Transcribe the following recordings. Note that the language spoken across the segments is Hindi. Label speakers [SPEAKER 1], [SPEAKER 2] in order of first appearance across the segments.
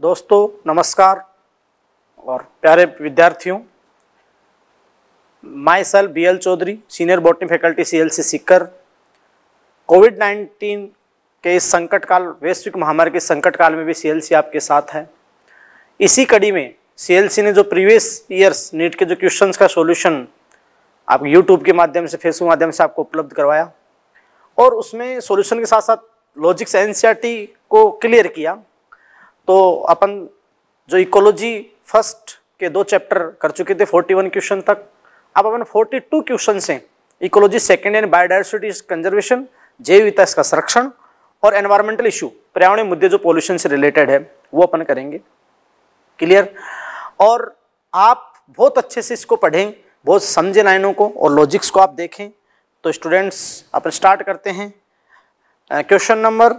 [SPEAKER 1] दोस्तों नमस्कार और प्यारे विद्यार्थियों myself B L Chaudhary senior botany faculty C L C Sikar COVID nineteen के इस संकट काल वैश्विक महामारी के संकट काल में भी सी एल सी आपके साथ है इसी कड़ी में सी एल सी ने जो प्रीवियस ईयर्स नीट के जो क्वेश्चन का सोल्यूशन आप यूट्यूब के माध्यम से फेसबुक माध्यम से आपको उपलब्ध करवाया और उसमें सोल्यूशन के साथ साथ लॉजिक्स एन को क्लियर किया तो अपन जो इकोलॉजी फर्स्ट के दो चैप्टर कर चुके थे 41 क्वेश्चन तक अब अपन 42 क्वेश्चन से ecology second and biodiversity conservation जैव विता इसका संरक्षण और एनवायरमेंटल इशू पर्यावरणीय मुद्दे जो पोल्यूशन से रिलेटेड है वो अपन करेंगे क्लियर और आप बहुत अच्छे से इसको पढ़ें बहुत समझें लाइनों को और लॉजिक्स को आप देखें तो स्टूडेंट्स अपन स्टार्ट करते हैं क्वेश्चन नंबर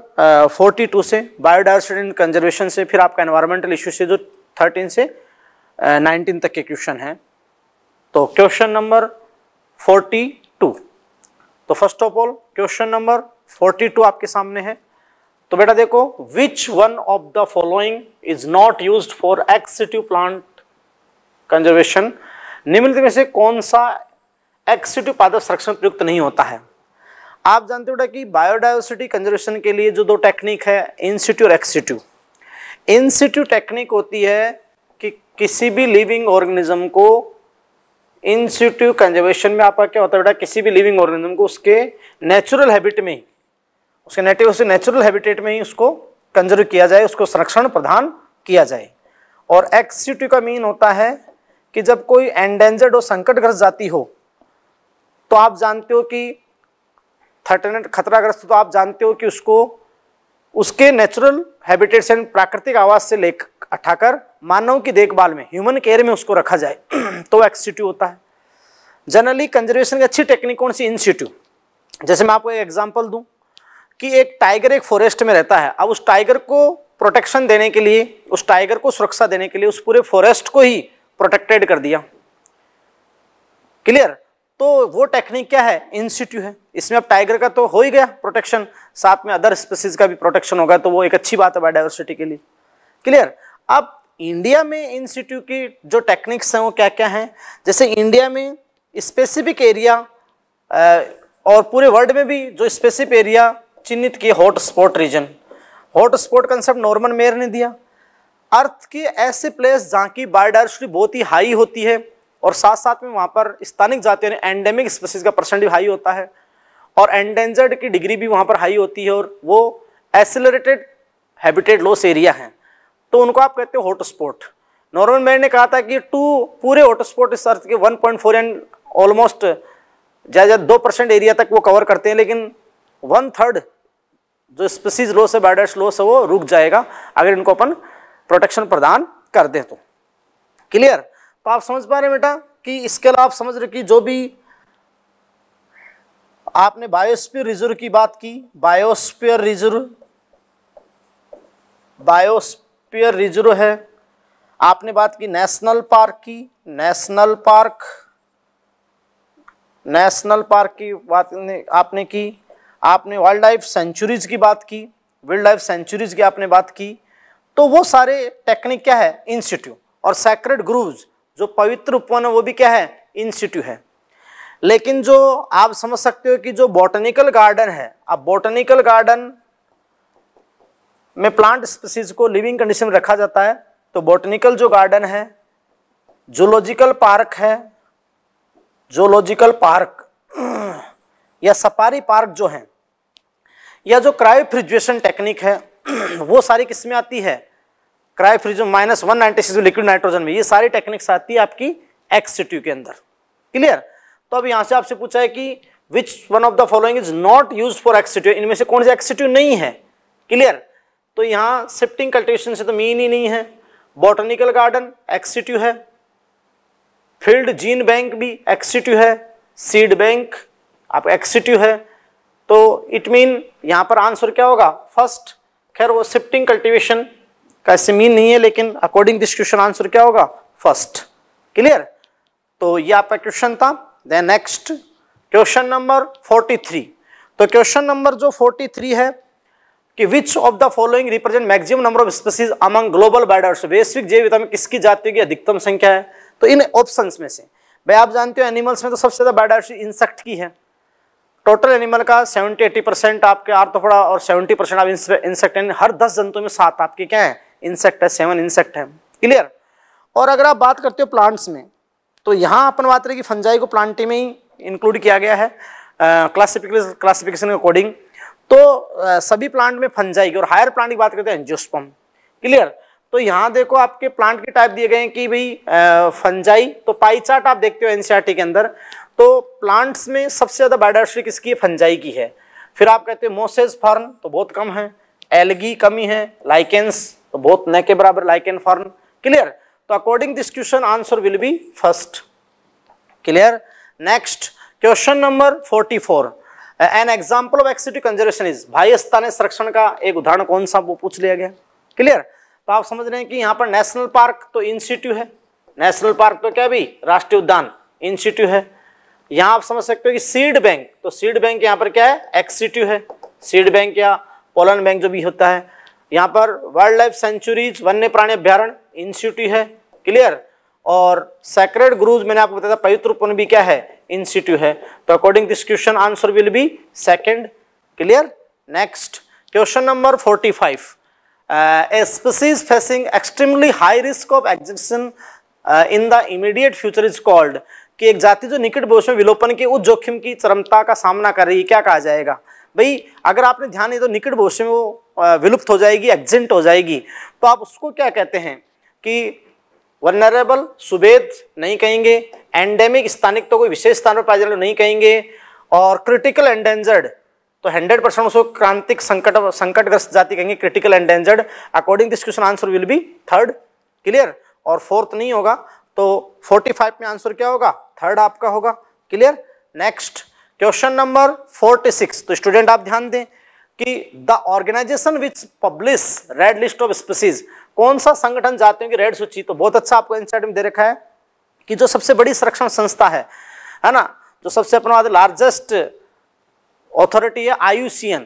[SPEAKER 1] फोर्टी टू से बायोडाइवर्सिटी एंड कंजर्वेशन से फिर आपका एनवायरमेंटल इश्यू से जो थर्टीन से नाइनटीन uh, तक के क्वेश्चन हैं तो क्वेश्चन नंबर फोर्टी टू तो first of all question number forty two आपके सामने है तो बेटा देखो which one of the following is not use for ex situ plant conservation निम्नलिखित में से कौन सा एक्सिटिव पादप संरक्षण प्रयुक्त नहीं होता है आप जानते हो कि बायोडाइवर्सिटी कंजर्वेशन के लिए जो दो टेक्निक है इंस्टीट्यू और एक्सीट्यू इंस्टीट्यू टेक्निक होती है कि किसी भी लिविंग ऑर्गेनिज्म को इंस्टीट्यू कंजर्वेशन में आपका क्या होता है बेटा किसी भी लिविंग ऑर्गेनिज्म को उसके नेचुरल हैबिट में ही उसके नेटिव उसके नेचुरल हैबिटेट में ही उसको कंजर्व किया जाए उसको संरक्षण प्रदान किया जाए और एक्सीट्यू का मीन होता है कि जब कोई एंडेंजर्ड और संकटग्रस्त जाती हो तो आप जानते हो कि थर्टनेट खतराग्रस्त तो आप जानते हो कि उसको उसके नेचुरल हैबिटेट एंड प्राकृतिक आवास से ले उठाकर मानव की देखभाल में ह्यूमन केयर में उसको रखा जाए तो एक्सिट्यू होता है जनरली कंजर्वेशन की अच्छी टेक्निक कौन सी इंस्टीट्यू जैसे मैं आपको एक एग्जाम्पल दूँ कि एक टाइगर एक फॉरेस्ट में रहता है अब उस टाइगर को प्रोटेक्शन देने के लिए उस टाइगर को सुरक्षा देने के लिए उस पूरे फॉरेस्ट को ही प्रोटेक्टेड कर दिया क्लियर तो वो टेक्निक क्या है इंस्टीट्यू है इसमें अब टाइगर का तो हो ही गया प्रोटेक्शन साथ में अदर स्पीसीज का भी प्रोटेक्शन होगा तो वो एक अच्छी बात है बायोडाइवर्सिटी के लिए क्लियर अब इंडिया में इंस्टीट्यूट की जो टेक्निक्स हैं वो क्या क्या हैं जैसे इंडिया में स्पेसिफिक एरिया और पूरे वर्ल्ड में भी जो स्पेसिफिक एरिया चिन्हित किए hot spot region hot spot concept Norman Myers ने दिया अर्थ के ऐसे प्लेस जहाँ की बायोडाइवर्सिटी बहुत ही हाई होती है और साथ साथ में वहाँ पर स्थानिक जातियों ने एंडेमिक स्पेसीज का परसेंटेज हाई होता है और एंडेंजर्ड की डिग्री भी वहाँ पर हाई होती है और वो एसिलरेटेड हैबिटेड लॉस एरिया हैं तो उनको आप कहते हो हॉटस्पॉट नॉर्मल मैन ने कहा था कि टू पूरे हॉटस्पॉट इस अर्थ के 1.4 एंड ऑलमोस्ट ज़्यादा ज़्यादा दो परसेंट एरिया तक वो कवर करते हैं लेकिन वन थर्ड जो स्पीसीज लॉस है बायोडाइवर्स लॉस है वो रुक जाएगा अगर इनको अपन प्रोटेक्शन प्रदान कर दें तो क्लियर तो आप समझ पा रहे हैं बेटा कि अलावा आप समझ रहे कि जो भी आपने बायोस्फीयर रिजर्व की बात की बायोस्फीयर रिजर्व बायोस्फीयर रिजर्व है आपने बात की नेशनल पार्क की नेशनल पार्क नेशनल पार्क की बात ने, आपने की आपने वाइल्ड लाइफ सेंचुरीज की बात की वाइल्ड लाइफ सेंचुरीज की आपने बात की तो वो सारे टेक्निक क्या है इंस्टीट्यूट और सेक्रेट ग्रूव्स जो पवित्र उपवन है वो भी क्या है इंस्टीट्यू है लेकिन जो आप समझ सकते हो कि जो बॉटनिकल गार्डन है अब बॉटनिकल गार्डन में प्लांट स्पीसीज को लिविंग कंडीशन में रखा जाता है तो बॉटनिकल जो गार्डन है जूलॉजिकल पार्क है जूलॉजिकल पार्क या सफारी पार्क जो है या जो फ्रिजुएशन टेक्निक है वो सारी किस्में आती है क्राइफ्रिजम minus one ninety six liquid nitrogen में ये सारी टेक्निक्स आती है आपकी एक्स सिट्यू के अंदर क्लियर तो अब यहाँ से आपसे पूछा है कि which one of the following is not use for ex situ इनमें से कौन सा एक्सिट्यू नहीं है क्लियर तो यहाँ शिफ्टिंग कल्टिवेशन से तो मीन ही नहीं है बॉटनिकल गार्डन एक्सिट्यू है फील्ड जीन बैंक भी एक्सिट्यू है सीड बैंक आप एक्सिट्यू है तो इट मीन यहाँ पर आंसर क्या होगा फर्स्ट खैर वो शिफ्टिंग कल्टिवेशन का इससे मीन नहीं है लेकिन अकॉर्डिंग दिस क्वेश्चन आंसर क्या होगा फर्स्ट क्लियर तो ये आपका क्वेश्चन था देन नेक्स्ट क्वेश्चन नंबर 43 तो क्वेश्चन नंबर जो 43 है कि which of the following represent maximum number of species among global बर्डर्स वैश्विक जैव में किसकी जाति की अधिकतम संख्या है तो इन ऑप्शन में से भाई आप जानते हो एनिमल्स में तो सबसे ज़्यादा बैडर्स इंसेक्ट की है टोटल एनिमल का 70 80 परसेंट आपके आर्थोफोड़ा तो और 70 परसेंट आप इंसेक्ट हर 10 जंतु में सात आपके क्या है इंसेक्ट है सेवन इंसेक्ट है क्लियर और अगर आप बात करते हो प्लांट्स में तो यहाँ अपन बात करें कि फंजाई को प्लांटी में ही इंक्लूड किया गया है क्लासिफिकेशन क्लासिफिकेशन के अकॉर्डिंग तो आ, सभी प्लांट में फंजाई की और हायर प्लांट की बात करते हैं एंजियोस्पम क्लियर तो यहाँ देखो आपके प्लांट के टाइप दिए गए हैं कि भाई फंजाई तो पाई चार्ट आप देखते हो एनसीईआरटी के अंदर तो प्लांट्स में सबसे ज़्यादा बायोडाइवर्सिटी किसकी है फंजाई की है फिर आप कहते हैं मोसेज फर्न तो बहुत कम है एलगी कमी है लाइकेंस तो बहुत न के बराबर लाइक एंड फॉर्म क्लियर तो according this question answer will be first clear next question number 44 an example of ex situ conservation is भाई स्थानीय संरक्षण का एक उदाहरण कौन सा वो पूछ लिया गया क्लियर तो आप समझ रहे हैं कि यहाँ पर नेशनल पार्क तो इंस्टीट्यू है नेशनल पार्क तो क्या भी राष्ट्रीय उद्यान इंस्टीट्यू है यहाँ आप समझ सकते हो कि सीड बैंक तो सीड बैंक यहाँ पर क्या है एक्सिट्यू है सीड बैंक या पोलन बैंक जो भी होता है यहाँ पर वाइल्ड लाइफ सेंचुरीज वन्य प्राणी अभ्यारण इंस्टीट्यूट है क्लियर और सेक्रेड ग्रूज मैंने आपको बताया था पवित्र पुन भी क्या है इंस्टीट्यूट है तो according this question answer will be second clear next question number forty five a species facing extremely high risk of extinction in the immediate future is called कि एक जाति जो निकट भविष्य में विलोपन के उच्च जोखिम की चरमता का सामना कर रही है क्या कहा जाएगा भाई अगर आपने ध्यान नहीं तो निकट भविष्य में वो विलुप्त हो जाएगी एग्जेंट हो जाएगी तो आप उसको क्या कहते हैं कि वर्नरेबल सुबेद नहीं कहेंगे एंडेमिक स्थानिक तो कोई विशेष स्थान पर पाए जाने नहीं कहेंगे और क्रिटिकल एंडेंजर्ड तो 100 परसेंट उसको क्रांतिक संकट संकटग्रस्त जाति कहेंगे critical endangered according this question answer will be third clear और फोर्थ नहीं होगा तो 45 में आंसर क्या होगा थर्ड आपका होगा क्लियर नेक्स्ट क्वेश्चन नंबर 46 तो स्टूडेंट आप ध्यान दें कि the organization which publish red list of species कौन सा संगठन जातियों की रेड सूची तो बहुत अच्छा आपको साइड में दे रखा है कि जो सबसे बड़ी संरक्षण संस्था है है ना जो सबसे अपना लार्जेस्ट ऑथोरिटी है IUCN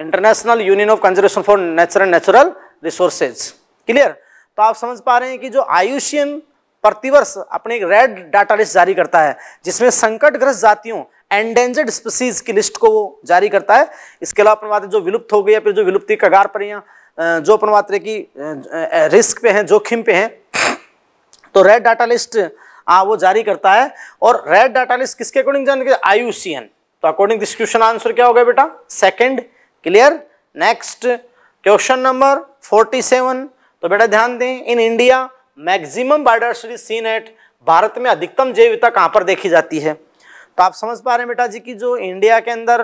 [SPEAKER 1] international union of conservation for natural natural resources clear तो आप समझ पा रहे हैं कि जो आयुषियन प्रतिवर्ष अपने एक रेड डाटा लिस्ट जारी करता है जिसमें संकटग्रस्त जातियों एंडेंजर्ड स्पीसीज की लिस्ट को वो जारी करता है इसके अलावा बात जो विलुप्त हो गई या फिर जो विलुप्ति कगार पर या जो प्रमात्र की रिस्क पे हैं जोखिम पे हैं तो रेड डाटा लिस्ट आ, वो जारी करता है और रेड डाटा लिस्ट किसके अकॉर्डिंग जाने के आईयूसीएन तो अकॉर्डिंग दिस क्वेश्चन आंसर क्या होगा बेटा second clear next question number 47 तो बेटा ध्यान दें in India maximum biodiversity seen at Bharat में अधिकतम जैविता कहां पर देखी जाती है तो आप समझ पा रहे हैं बेटा जी कि जो इंडिया के अंदर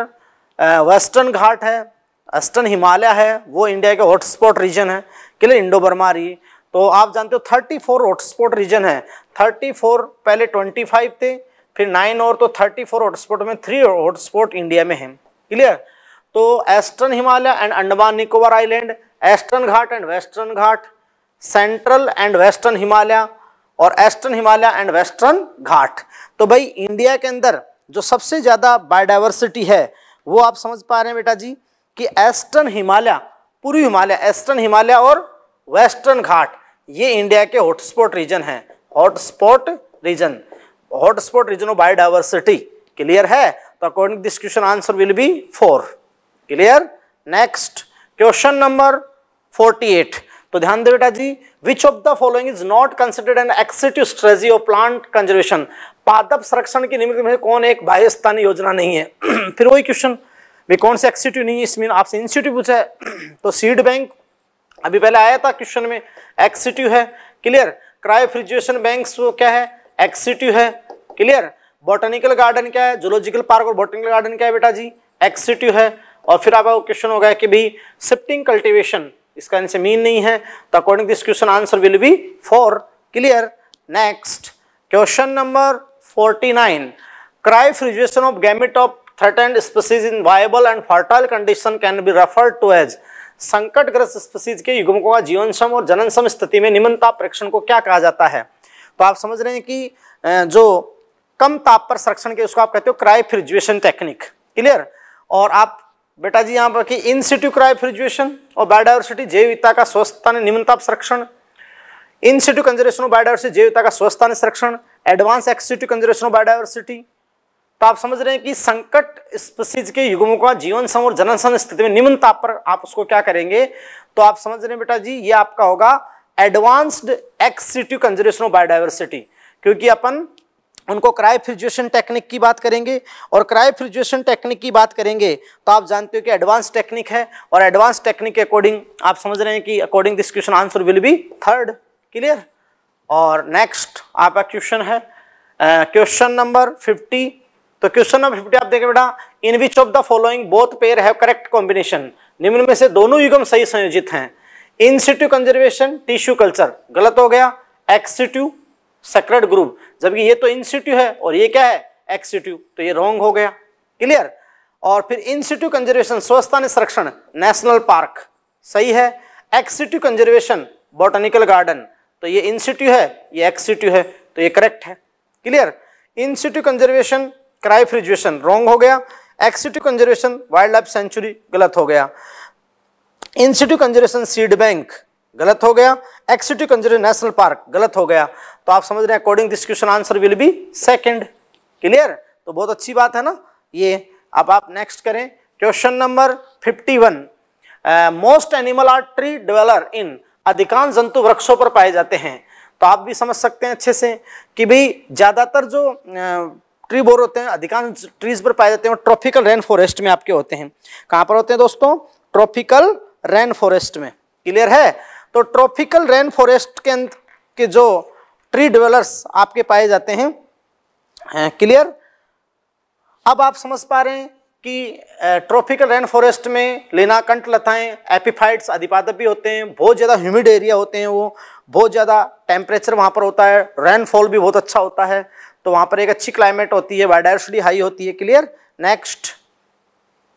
[SPEAKER 1] वेस्टर्न घाट है वेस्टर्न हिमालय है वो इंडिया के हॉटस्पॉट रीजन है क्लियर इंडो बर्मा रही तो आप जानते हो 34 हॉटस्पॉट रीजन है 34 पहले 25 थे फिर नाइन और तो 34 हॉटस्पॉट में थ्री हॉटस्पॉट इंडिया में है क्लियर तो eastern Himalaya and Andaman Nicobar island eastern Ghat and western Ghat central and western Himalaya और eastern Himalaya and western Ghat तो भाई इंडिया के अंदर जो सबसे ज़्यादा बायोडाइवर्सिटी है वो आप समझ पा रहे हैं बेटा जी कि एस्टर्न हिमालय पूर्वी हिमालय एस्टर्न हिमालय और वेस्टर्न घाट ये इंडिया के हॉटस्पॉट रीजन हैं hotspot region hotspot region of biodiversity clear है तो according this question answer will be four clear next question number forty eight तो ध्यान दे बेटा जी which of the following is not considered an एक्सिटिव स्ट्रेजी ऑफ प्लांट कंजर्वेशन पादप संरक्षण की निमित्त में कौन एक बाह्य स्थानीय योजना नहीं है फिर वही क्वेश्चन भी कौन सा एक्सिटिव नहीं है इसमें आपसे इंस्टीट्यूट पूछा है तो सीड बैंक अभी पहले आया था क्वेश्चन में एक्सिटिव है क्लियर क्रायोफ्रिजुएशन बैंक क्या है एक्सिटिव है क्लियर बॉटनिकल गार्डन क्या है जोलॉजिकल पार्क और बॉटनिकल गार्डन क्या है बेटा जी एक्सिटिव है और फिर आपका क्वेश्चन होगा कि भाई शिफ्टिंग कल्टिवेशन इसका आंसर मीन नहीं है तो according this question answer will be four clear next question number forty nine cryopreservation of gamete of threat threatened species in viable and fertile condition can be referred to as संकटग्रस्त स्पीसीज के युगमकों का जीवन सम और जनन सम स्थिति में निम्न ताप परीक्षण को क्या कहा जाता है तो आप समझ रहे हैं कि जो कम ताप पर संरक्षण के उसको आप कहते हो क्राई फ्रिजुएशन टेक्निक क्लियर और आप बेटा जी यहाँ पर कि इन सिटू क्रायोफ्रिजुएशन और बायोडाइवर्सिटी जैविकता का स्वस्थता ने निम्नता संरक्षण इन कंजर्वेशन ऑफ बायोडाइवर्सिटी जैविकता का स्वस्थता ने संरक्षण advance ex conservation of biodiversity तो आप समझ रहे हैं कि संकट स्पीसीज के युगमों का जीवन सम और जनसंघ स्थिति में निम्न ताप पर आप उसको क्या करेंगे तो आप समझ रहे हैं बेटा जी ये आपका होगा advanced ex conservation of biodiversity क्योंकि अपन उनको क्राई फ्रिजुएशन टेक्निक की बात करेंगे और क्राई फ्रिजुएशन टेक्निक की बात करेंगे तो आप जानते हो कि एडवांस टेक्निक है और एडवांस टेक्निक के अकॉर्डिंग आप समझ रहे हैं कि according this question answer will be third clear और नेक्स्ट आपका क्वेश्चन है क्वेश्चन नंबर फिफ्टी तो क्वेश्चन नंबर फिफ्टी आप देखें बेटा in which of the following both pair have correct combination निम्न में से दोनों युगम सही संयोजित हैं in situ conservation tissue culture गलत हो गया एक्सिट्यू सेक्रेट ग्रुप जबकि ये तो इंस्टीट्यू है और ये क्या है एक्सिट्यू तो ये रॉन्ग हो गया क्लियर और फिर इंस्टीट्यू कंजर्वेशन स्वस्थान संरक्षण नेशनल पार्क सही है एक्सिट्यू कंजर्वेशन बॉटनिकल गार्डन तो ये इंस्टीट्यू है ये एक्सिट्यू है तो ये करेक्ट है clear in situ conservation cryopreservation wrong हो गया ex situ conservation wildlife sanctuary गलत हो गया इंस्टीट्यू कंजर्वेशन सीड बैंक गलत हो गया ex situ conserve national park गलत हो गया तो आप समझ रहे हैं according this question answer will be second clear तो बहुत अच्छी बात है ना ये अब आप नेक्स्ट करें question number 51 one most animal are tree dweller in अधिकांश जंतु वृक्षों पर पाए जाते हैं तो आप भी समझ सकते हैं अच्छे से कि भाई ज़्यादातर जो ट्री uh, बोर होते हैं अधिकांश ट्रीज पर पाए जाते हैं ट्रॉपिकल रेन फॉरेस्ट में आपके होते हैं कहाँ पर होते हैं दोस्तों ट्रॉपिकल रेन फॉरेस्ट में क्लियर है तो ट्रॉपिकल रेन फॉरेस्ट के के जो ट्री डेवलर्स आपके पाए जाते हैं क्लियर अब आप समझ पा रहे हैं कि ट्रॉपिकल रेन फॉरेस्ट में लेना कंट लताएं एपिफाइट्स अधिपादप भी होते हैं बहुत ज़्यादा ह्यूमिड एरिया होते हैं वो बहुत ज़्यादा टेम्परेचर वहाँ पर होता है रेनफॉल भी बहुत अच्छा होता है तो वहाँ पर एक अच्छी क्लाइमेट होती है बायोडाइवर्सिटी हाई होती है clear next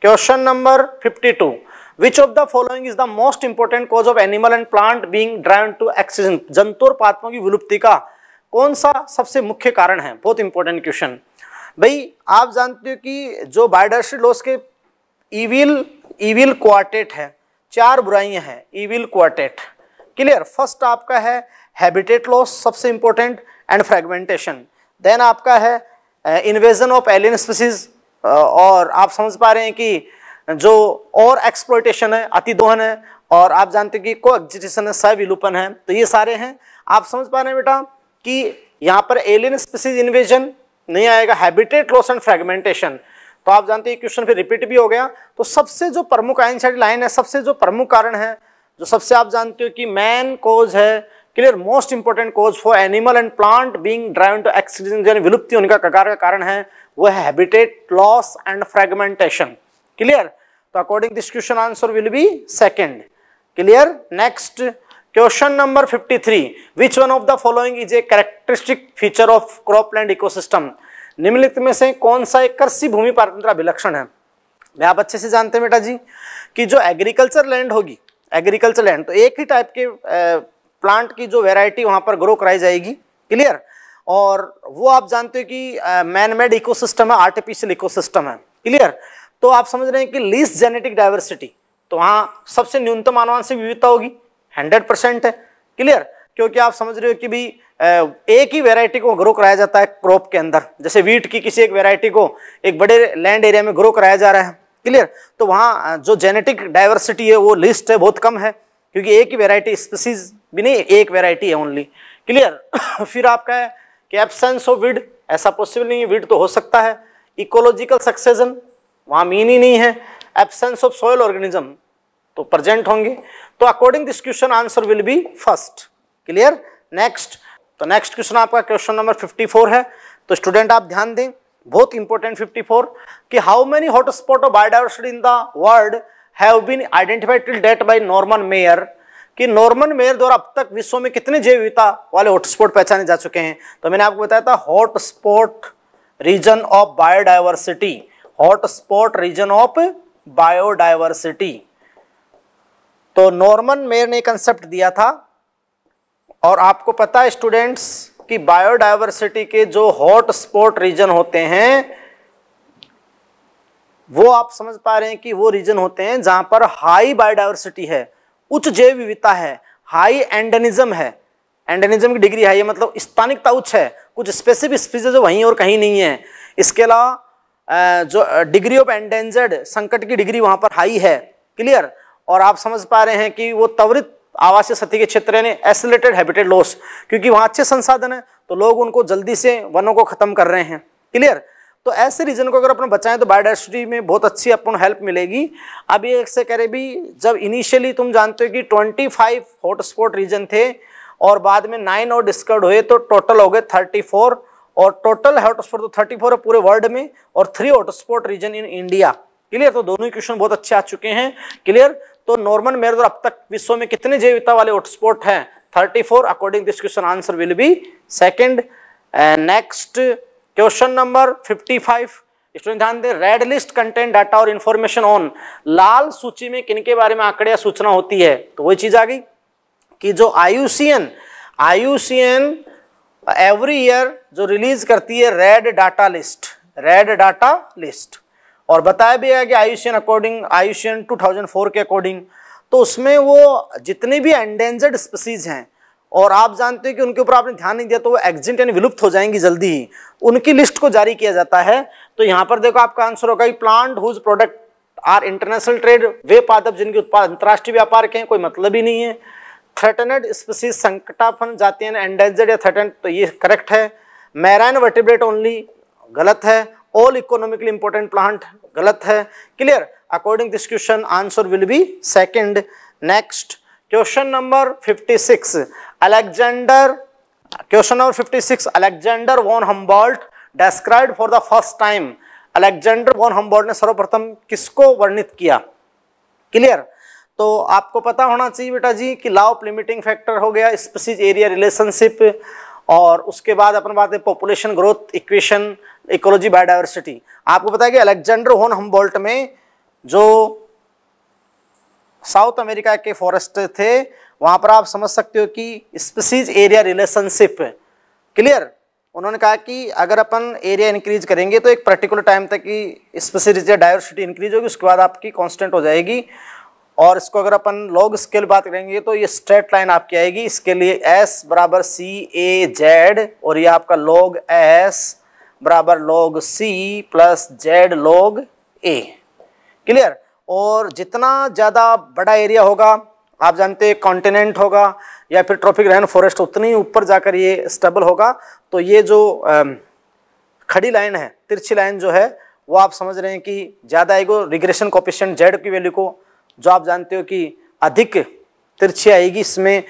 [SPEAKER 1] question number fifty two which of the following is the most important cause of animal and plant being drive to एक्सीजन जंतु और पात्रों की विलुप्ति का कौन सा सबसे मुख्य कारण है बहुत इंपॉर्टेंट क्वेश्चन भाई आप जानते हो कि जो बायोडाइवर्सिटी लॉस के इविल इविल क्वार्टेट है चार बुराइयां हैं इविल क्वार्टेट क्लियर फर्स्ट आपका है हैबिटेट लॉस सबसे इंपॉर्टेंट एंड फ्रेगमेंटेशन देन आपका है इन्वेजन ऑफ एलियन स्पीसीज और आप समझ पा रहे हैं कि जो और एक्सप्लोइटेशन है अति दोहन है और आप जानते हो कि को एग्जिटेशन है सविलुपन है तो ये सारे हैं आप समझ पा रहे हैं बेटा कि यहाँ पर एलियन स्पीसीज इन्वेजन नहीं आएगा हैबिटेट लॉस एंड फ्रेगमेंटेशन तो आप जानते हैं क्वेश्चन फिर रिपीट भी हो गया तो सबसे जो प्रमुख आइनसाइड लाइन है सबसे जो प्रमुख कारण है जो सबसे आप जानते हो कि मैन कोज है clear most important cause for animal and plant being drive to extinction विलुप्ति होने का कारण है वो habitat loss and fragmentation clear तो according this question answer will be second clear next question number 53 which one of the following is a characteristic feature of cropland ecosystem निम्नलिखित में से कौन सा एक कृषि भूमि पारतंत्र अभिलक्षण है मैं आप अच्छे से जानते हैं बेटा जी कि जो एग्रीकल्चर लैंड होगी एग्रीकल्चर लैंड तो एक ही टाइप के प्लांट की जो वेराइटी वहाँ पर ग्रो कराई जाएगी क्लियर और वो आप जानते हो कि मैन मेड इकोसिस्टम है आर्टिफिशियल इकोसिस्टम है क्लियर तो आप समझ रहे हैं कि लीस्ट जेनेटिक डाइवर्सिटी तो वहां सबसे न्यूनतम आनुवांशिक विविधता होगी हंड्रेड परसेंट है क्लियर क्योंकि आप समझ रहे हो कि भी एक ही वेराइटी को ग्रो कराया जाता है क्रॉप के अंदर जैसे वीट की किसी एक वेराइटी को एक बड़े लैंड एरिया में ग्रो कराया जा रहा है क्लियर तो वहाँ जो जेनेटिक डाइवर्सिटी है वो लिस्ट है बहुत कम है क्योंकि एक ही वेरायटी स्पीसीज भी नहीं एक वेराइटी है ओनली क्लियर फिर आपका है कि एबसेंस ऑफ विड ऐसा पॉसिबल नहीं है विड तो हो सकता है इकोलॉजिकल सक्सेजन वहाँ मीन ही नहीं है एबसेंस ऑफ सॉयल ऑर्गेनिज्म तो प्रेजेंट होंगे तो according this question answer will be first clear next तो नेक्स्ट क्वेश्चन आपका क्वेश्चन नंबर 54 है तो स्टूडेंट आप ध्यान दें बहुत इंपॉर्टेंट 54 कि how many hotspot of biodiversity in the world have been identified till date by Norman Myers कि नॉर्मन मेयर द्वारा अब तक विश्व में कितने जैव विविधता वाले हॉटस्पॉट पहचाने जा चुके हैं तो मैंने आपको बताया था hotspot region of biodiversity hotspot region of biodiversity तो नॉर्मन मेयर ने कंसेप्ट दिया था और आपको पता है स्टूडेंट्स कि बायोडाइवर्सिटी के जो हॉटस्पॉट रीजन होते हैं वो आप समझ पा रहे हैं कि वो रीजन होते हैं जहां पर हाई बायोडाइवर्सिटी है उच्च जैव विविधता है हाई एंडनिज्म है एंडनिज्म की डिग्री हाई है मतलब स्थानिकता उच्च है कुछ स्पेसिफिक स्पीसीज वहीं और कहीं नहीं है इसके अलावा जो डिग्री ऑफ एंडेंजर्ड संकट की डिग्री वहां पर हाई है क्लियर और आप समझ पा रहे हैं कि वो त्वरित आवासीय क्षति के क्षेत्र ने एसोलेटेड हैबिटेट लॉस क्योंकि वहाँ अच्छे संसाधन है तो लोग उनको जल्दी से वनों को ख़त्म कर रहे हैं क्लियर तो ऐसे रीजन को अगर अपन बचाएं तो बायोडाइवर्सिटी में बहुत अच्छी अपन हेल्प मिलेगी अब ये एक से कह रहे भी जब इनिशियली तुम जानते हो कि 25 फाइव हॉटस्पॉट रीजन थे और बाद में नाइन और डिस्कर्ड हुए तो टोटल हो गए थर्टी और टोटल हॉटस्पॉट तो 34 है पूरे वर्ल्ड में और three hotspot region in India clear तो दोनों ही क्वेश्चन बहुत अच्छे आ चुके हैं क्लियर तो नॉर्मन मेरदर अब तक विश्व में कितने जैविता वाले हॉटस्पॉट हैं 34 according this question answer will be second next question number 55 student ध्यान दें रेड लिस्ट कंटेंट डाटा और इन्फॉर्मेशन ऑन लाल सूची में किनके बारे में आंकड़े या सूचना होती है तो वही चीज आ गई कि जो आयुसीएन आयुसीएन एवरी ईयर जो रिलीज करती है red data list red data list और बताया भी है कि आयुष्यन अकॉर्डिंग आयुष्यन 2004 के अकॉर्डिंग तो उसमें वो जितने भी एंडेंजर्ड स्पीसीज हैं और आप जानते हो कि उनके ऊपर आपने ध्यान नहीं दिया तो वो एक्जिट यानी विलुप्त हो जाएंगी जल्दी ही उनकी लिस्ट को जारी किया जाता है तो यहाँ पर देखो आपका आंसर होगा कि plant whose product are international trade वे पादप जिनके उत्पाद अंतर्राष्ट्रीय व्यापार के हैं कोई मतलब ही नहीं है थ्रेटनड स्पीसीज संकटापन जाती हैं एंडेंजर्ड या थ्रेटन तो ये करेक्ट है मैराइन वर्टिब्रेट ओनली गलत है ऑल इकोनॉमिकली इंपॉर्टेंट प्लांट गलत है clear according this question answer will be second next question number 56 Alexander question number 56 Alexander von Humboldt describe for the first time Alexander von Humboldt ने सर्वप्रथम किसको वर्णित किया क्लियर तो आपको पता होना चाहिए बेटा जी कि लॉ ऑफ लिमिटिंग फैक्टर हो गया स्पेसिज एरिया रिलेशनशिप और उसके बाद अपन बात है population growth equation ecology biodiversity आपको बताया कि अलेक्जेंडर होन हम में जो साउथ अमेरिका के फॉरेस्ट थे वहां पर आप समझ सकते हो कि स्पीसीज एरिया रिलेशनशिप क्लियर उन्होंने कहा कि अगर अपन एरिया इंक्रीज करेंगे तो एक पर्टिकुलर टाइम तक की स्पेसिज डाइवर्सिटी इंक्रीज होगी उसके बाद आपकी कांस्टेंट हो जाएगी और इसको अगर अपन लॉग स्केल बात करेंगे तो ये स्ट्रेट लाइन आपकी आएगी इसके लिए एस बराबर सी ए जेड और ये आपका लॉग एस बराबर log C plus Z log A clear और जितना ज़्यादा बड़ा एरिया होगा आप जानते हैं कॉन्टिनेंट होगा या फिर ट्रॉपिक रैन फॉरेस्ट उतनी ऊपर जाकर ये स्टबल होगा तो ये जो खड़ी लाइन है तिरछी लाइन जो है वो आप समझ रहे हैं कि ज़्यादा एगो रिग्रेशन कॉपिशन जेड की वैल्यू को जो आप जानते हो कि अधिक तिरछी आएगी इसमें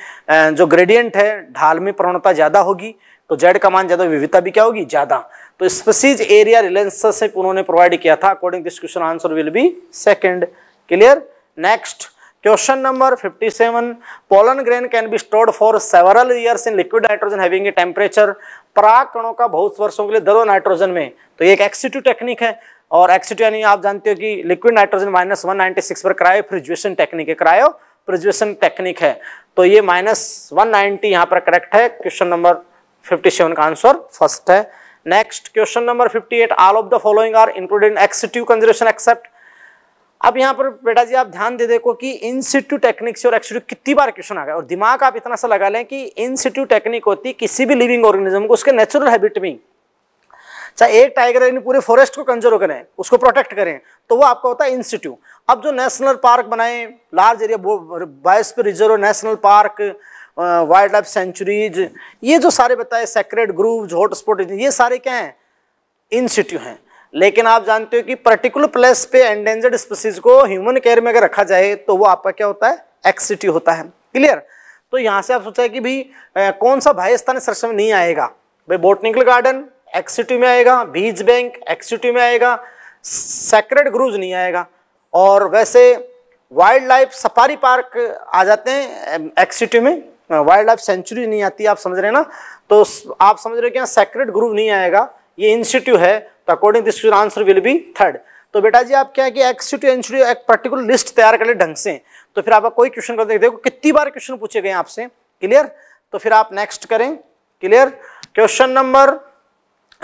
[SPEAKER 1] जो ग्रेडियंट है ढाल में प्रवणता ज़्यादा होगी तो जेड का मान ज़्यादा विविधता भी क्या होगी ज़्यादा तो स्पेसिज एरिया रिलेशनशिप उन्होंने प्रोवाइड किया था according this question answer will be second clear next question number 57, pollen grain can be stored for several years in liquid nitrogen having a temperature पराग कणों का बहुत वर्षों के लिए दरों नाइट्रोजन में तो ये एक एक्सिट्यू टेक्निक है और एक्सीटो यानी आप जानते हो कि liquid nitrogen minus one ninety six पर क्रायो प्रिजुएशन टेक्निक है क्रायो प्रिजुएशन टेक्निक है तो ये माइनस वन नाइनटी यहाँ पर करेक्ट है क्वेश्चन नंबर फिफ्टी सेवन का आंसर फर्स्ट है next question number fifty eight all of the following are included ex situ conservation except अब यहाँ पर बेटा जी आप ध्यान दे देखो कि इन टेक्निक से और एक्सीट्यू कितनी बार क्वेश्चन आ गया और दिमाग आप इतना सा लगा लें कि इन टेक्निक होती किसी भी लिविंग ऑर्गेनिज्म को उसके नेचुरल हैबिट में चाहे एक टाइगर यानी पूरे फॉरेस्ट को कंजर्व करें उसको प्रोटेक्ट करें तो वो आपका होता है इंस्टीट्यूट अब जो नेशनल पार्क बनाए large area biosphere reserve national park wildlife sanctuaries ये जो सारे बताए सेक्रेट ग्रूव्स हॉटस्पॉट ये सारे क्या हैं इंस्टीट्यू हैं लेकिन आप जानते हो कि पर्टिकुलर प्लेस पे एंडेंजर्ड स्पीसीज को ह्यूमन केयर में अगर रखा जाए तो वो आपका क्या होता है एक्सिटी होता है क्लियर तो यहाँ से आप सोचा है कि भाई कौन सा भाई स्थान सर्च में नहीं आएगा भाई बोटनिकल गार्डन एक्सिटी में आएगा बीज बैंक एक्सिटी में आएगा सेक्रेट ग्रूज नहीं आएगा और वैसे वाइल्ड लाइफ सफारी पार्क आ जाते हैं एक्सिटी में वाइल्ड लाइफ सेंचुरी नहीं आती आप समझ रहे हैं ना तो आप समझ रहे हो कि सेक्रेट ग्रूव नहीं आएगा ये इंस्टीट्यूट है तो according this answer will be third तो बेटा जी आप क्या है कि एक्सिट्यू एंशिट्यू एक पर्टिकुलर लिस्ट तैयार कर ले ढंग से तो फिर आप कोई क्वेश्चन कर देखो कितनी बार क्वेश्चन पूछे गए आपसे क्लियर तो फिर आप नेक्स्ट करें clear question number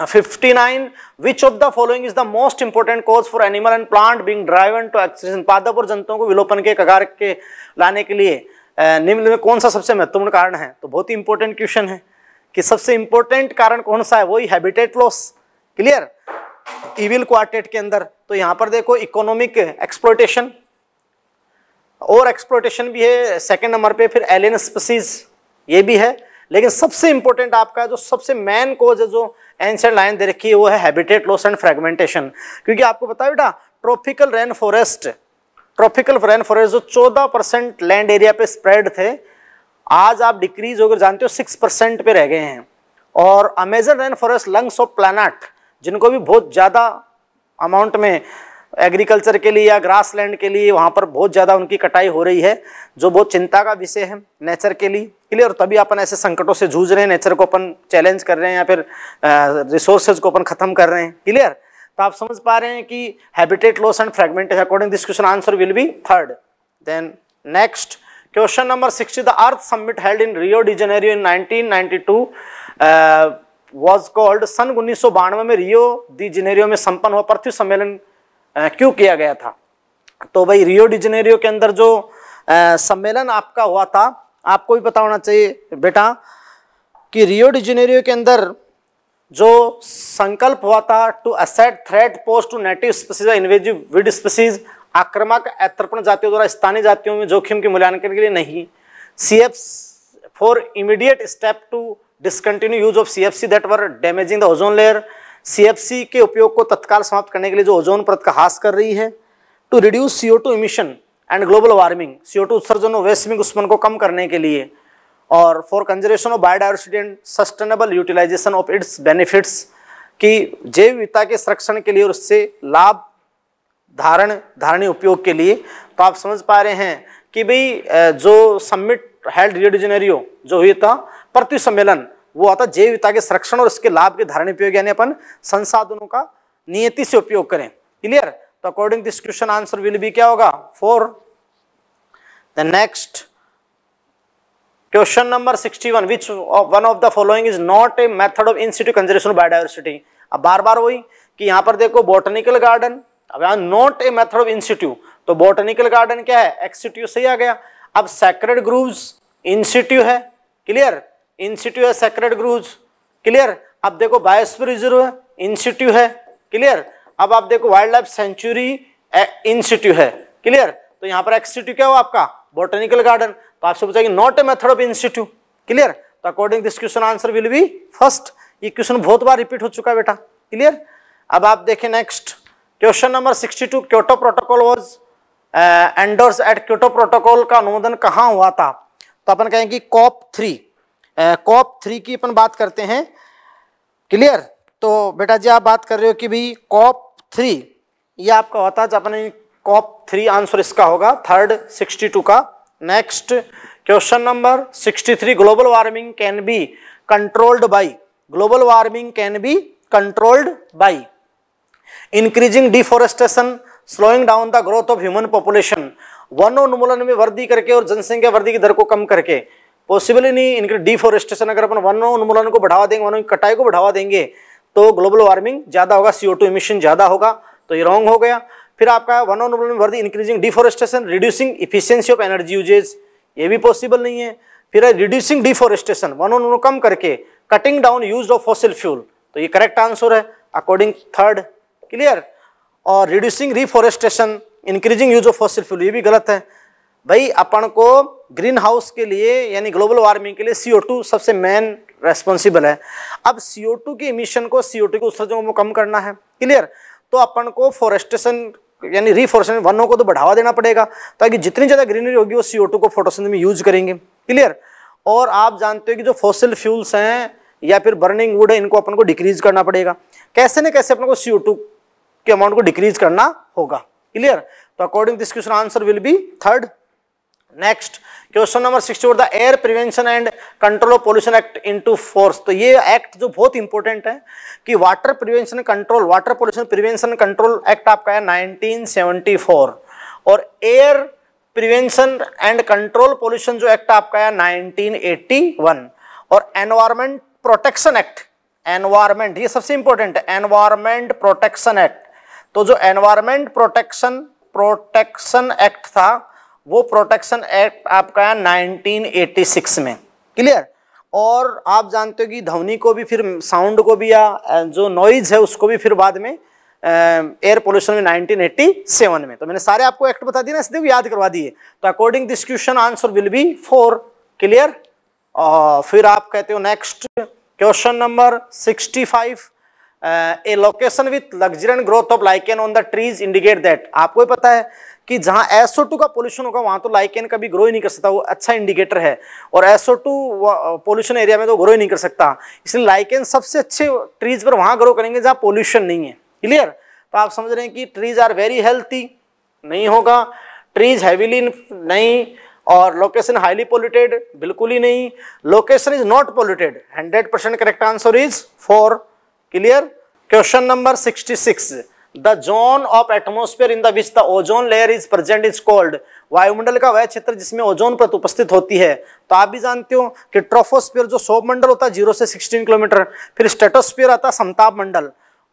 [SPEAKER 1] 59 which of the following is the most important cause for animal and plant being driven to extinction पादप और जंतुओं को विलोपन के कगार के लाने के लिए निम्न में कौन सा सबसे महत्वपूर्ण कारण है तो बहुत ही इंपॉर्टेंट क्वेश्चन है कि सबसे इंपॉर्टेंट कारण कौन सा है वही habitat loss clear evil quartet के अंदर तो यहां पर देखो इकोनॉमिक एक्सप्लोटेशन और एक्सप्लोटेशन भी है सेकेंड नंबर पे फिर एलियन स्पीसीज ये भी है लेकिन सबसे इंपॉर्टेंट आपका जो सबसे मेन कोज है जो एंसर लाइन दे रखी है वो है हैबिटेट लॉस एंड फ्रेगमेंटेशन क्योंकि आपको बताया बेटा tropical rain forest tropical rain forest जो चौदह परसेंट लैंड एरिया पे स्प्रेड थे आज आप डिक्रीज होकर जानते हो सिक्स परसेंट पे रह गए हैं और Amazon rain forest lungs of planet जिनको भी बहुत ज़्यादा अमाउंट में एग्रीकल्चर के लिए या ग्रास लैंड के लिए वहाँ पर बहुत ज़्यादा उनकी कटाई हो रही है जो बहुत चिंता का विषय है नेचर के लिए क्लियर तभी अपन ऐसे संकटों से जूझ रहे हैं नेचर को अपन चैलेंज कर रहे हैं या फिर रिसोर्सेज को अपन खत्म कर रहे हैं क्लियर तो आप समझ पा रहे हैं कि habitat loss and fragment according this question answer will be third then next question number sixty the earth summit held in Rio de Janeiro in 1992 called सन उन्नीस में रियो डी में संपन्न हुआ पृथ्वी सम्मेलन क्यों किया गया था तो भाई रियो डिजनेरियो के अंदर जो सम्मेलन आपका हुआ था आपको भी पता होना चाहिए बेटा कि रियो डिजनेरियो के अंदर जो संकल्प हुआ था to assess threat posed to native species invasive weed species आक्रमक एत्रपण जातियों द्वारा स्थानीय जातियों में जोखिम के मूल्यांकन के लिए नहीं C F for immediate step to discontinue use of C F C that were damaging the ozone layer C के उपयोग को तत्काल समाप्त करने के लिए जो ओजोन परत का हास कर रही है to reduce C O emission and global warming O two उत्सर्जन और वेस्टमिंग उस्मन को कम करने के लिए और for conservation of biodiversity and sustainable utilization of its benefits की जैव विविधता के संरक्षण के लिए और उससे लाभ धारण धारणी उपयोग के लिए तो आप समझ पा रहे हैं कि भाई जो समिट हेल्ड रियो जो हुई था पृथ्वी सम्मेलन वो आता जैवता के संरक्षण और उसके लाभ के धारण उपयोग यानी अपन संसाधनों का नियति से उपयोग करें क्लियर तो according this question answer will be क्या होगा four the next question number 61, one which one of the following is not a method of situ conservation of biodiversity? अब बार बार वही कि यहां पर देखो बोटनिकल गार्डन अब यहां not a method of in situ तो बोटनिकल गार्डन क्या है एक्सिट्यू सही आ गया अब सेक्रेड ग्रूव्स इंस्टीट्यू है क्लियर इंस्टीट्यू है सेक्रेट ग्रूज क्लियर अब देखो बायोस्फीयर रिजर्व इंस्टीट्यू है क्लियर अब आप देखो वाइल्ड लाइफ सेंचुरी इंस्टीट्यू है क्लियर तो यहाँ पर एक्सिट्यू क्या हो आपका बोटेनिकल गार्डन तो आपसे पूछा कि not a method of in situ clear तो according this question answer will be first ये क्वेश्चन बहुत बार रिपीट हो चुका है बेटा क्लियर अब आप देखें next question number 62 Kyoto protocol was endorsed at Kyoto protocol का अनुमोदन कहाँ हुआ था तो अपन कहेंगे कॉप थ्री कॉप थ्री की अपन बात करते हैं क्लियर तो बेटा जी आप बात कर रहे हो कि भाई कॉप थ्री ये आपका होता है अपने कॉप थ्री आंसर इसका होगा थर्ड सिक्सटी टू का next question number sixty three global warming can be controlled by global warming can be controlled by increasing deforestation slowing down the growth of human population वन उन्मूलन में वृद्धि करके और जनसंख्या वृद्धि की दर को कम करके पॉसिबल ही नहीं इनके डिफॉरेस्टेशन अगर अपन वनों उन्मूलन को बढ़ावा देंगे वनों की कटाई को बढ़ावा देंगे तो ग्लोबल वार्मिंग ज़्यादा होगा सी इमिशन ज़्यादा होगा तो ये रॉन्ग हो गया फिर आपका वन उन्मूलन वर्दी increasing deforestation reducing efficiency of energy usage ये भी पॉसिबल नहीं है फिर है रिड्यूसिंग डिफॉरेस्टेशन वन उन्मूलन कम करके cutting down use of fossil fuel तो ये करेक्ट आंसर है अकॉर्डिंग थर्ड क्लियर और reducing reforestation increasing use of fossil fuel ये भी गलत है भाई अपन को ग्रीन हाउस के लिए यानी ग्लोबल वार्मिंग के लिए सीओ सबसे मेन रेस्पॉन्सिबल है अब सीओ की इमिशन को सीओ के उत्सर्जन को कम करना है क्लियर तो अपन को फॉरेस्टेशन यानी रिफॉरेस्टेशन वनों को तो बढ़ावा देना पड़ेगा ताकि जितनी ज़्यादा ग्रीनरी होगी वो सीओ को फोटोसिंथेसिस में यूज करेंगे क्लियर और आप जानते हो कि जो फॉसिल फ्यूल्स हैं या फिर बर्निंग वुड है इनको अपन को डिक्रीज करना पड़ेगा कैसे ना कैसे अपन को सीओ के अमाउंट को डिक्रीज करना होगा क्लियर तो according this question answer will be third next question number sixty four the air prevention and control of pollution act into force तो ये एक्ट जो बहुत इंपॉर्टेंट है कि water prevention control water pollution prevention control act आपका है 1974 और air prevention and control pollution जो एक्ट आपका है 1981 और एनवायरमेंट प्रोटेक्शन एक्ट एनवायरमेंट ये सबसे इंपॉर्टेंट है एनवायरमेंट प्रोटेक्शन एक्ट तो जो एनवायरमेंट प्रोटेक्शन प्रोटेक्शन एक्ट था वो प्रोटेक्शन एक्ट आपका 1986 में क्लियर और आप जानते हो कि ध्वनि को भी फिर साउंड को भी या जो नॉइज है उसको भी फिर बाद में एयर पोल्यूशन में 1987 में तो मैंने सारे आपको एक्ट बता दिए ना इसलिए याद करवा दिए तो according this question answer will be four clear और फिर आप कहते हो next question number 65 a location with luxuriant growth of lichen on the trees indicate that आपको पता है कि जहां टू का पोल्यूशन होगा वहां तो लाइकेन कभी ग्रो ही नहीं कर सकता वो अच्छा इंडिकेटर है और टू पोल्यूशन एरिया में तो ग्रो ही नहीं कर सकता इसलिए लाइकेन सबसे अच्छे ट्रीज पर वहां ग्रो करेंगे जहां पोल्यूशन नहीं है क्लियर तो आप समझ रहे हैं कि ट्रीज आर वेरी हेल्थी नहीं होगा ट्रीज हैविली नहीं और लोकेशन हाईली पोल्यूटेड बिल्कुल ही नहीं location is not polluted 100 percent correct answer is four clear question number 66 the zone of atmosphere in the which the ozone layer is present is called वायुमंडल का वह क्षेत्र जिसमें ओजोन प्रत उपस्थित होती है तो आप भी जानते हो कि ट्रोफोस्फीयर जो मंडल होता है जीरो से सिक्सटीन किलोमीटर फिर स्टेटोस्फीयर आता है समताप मंडल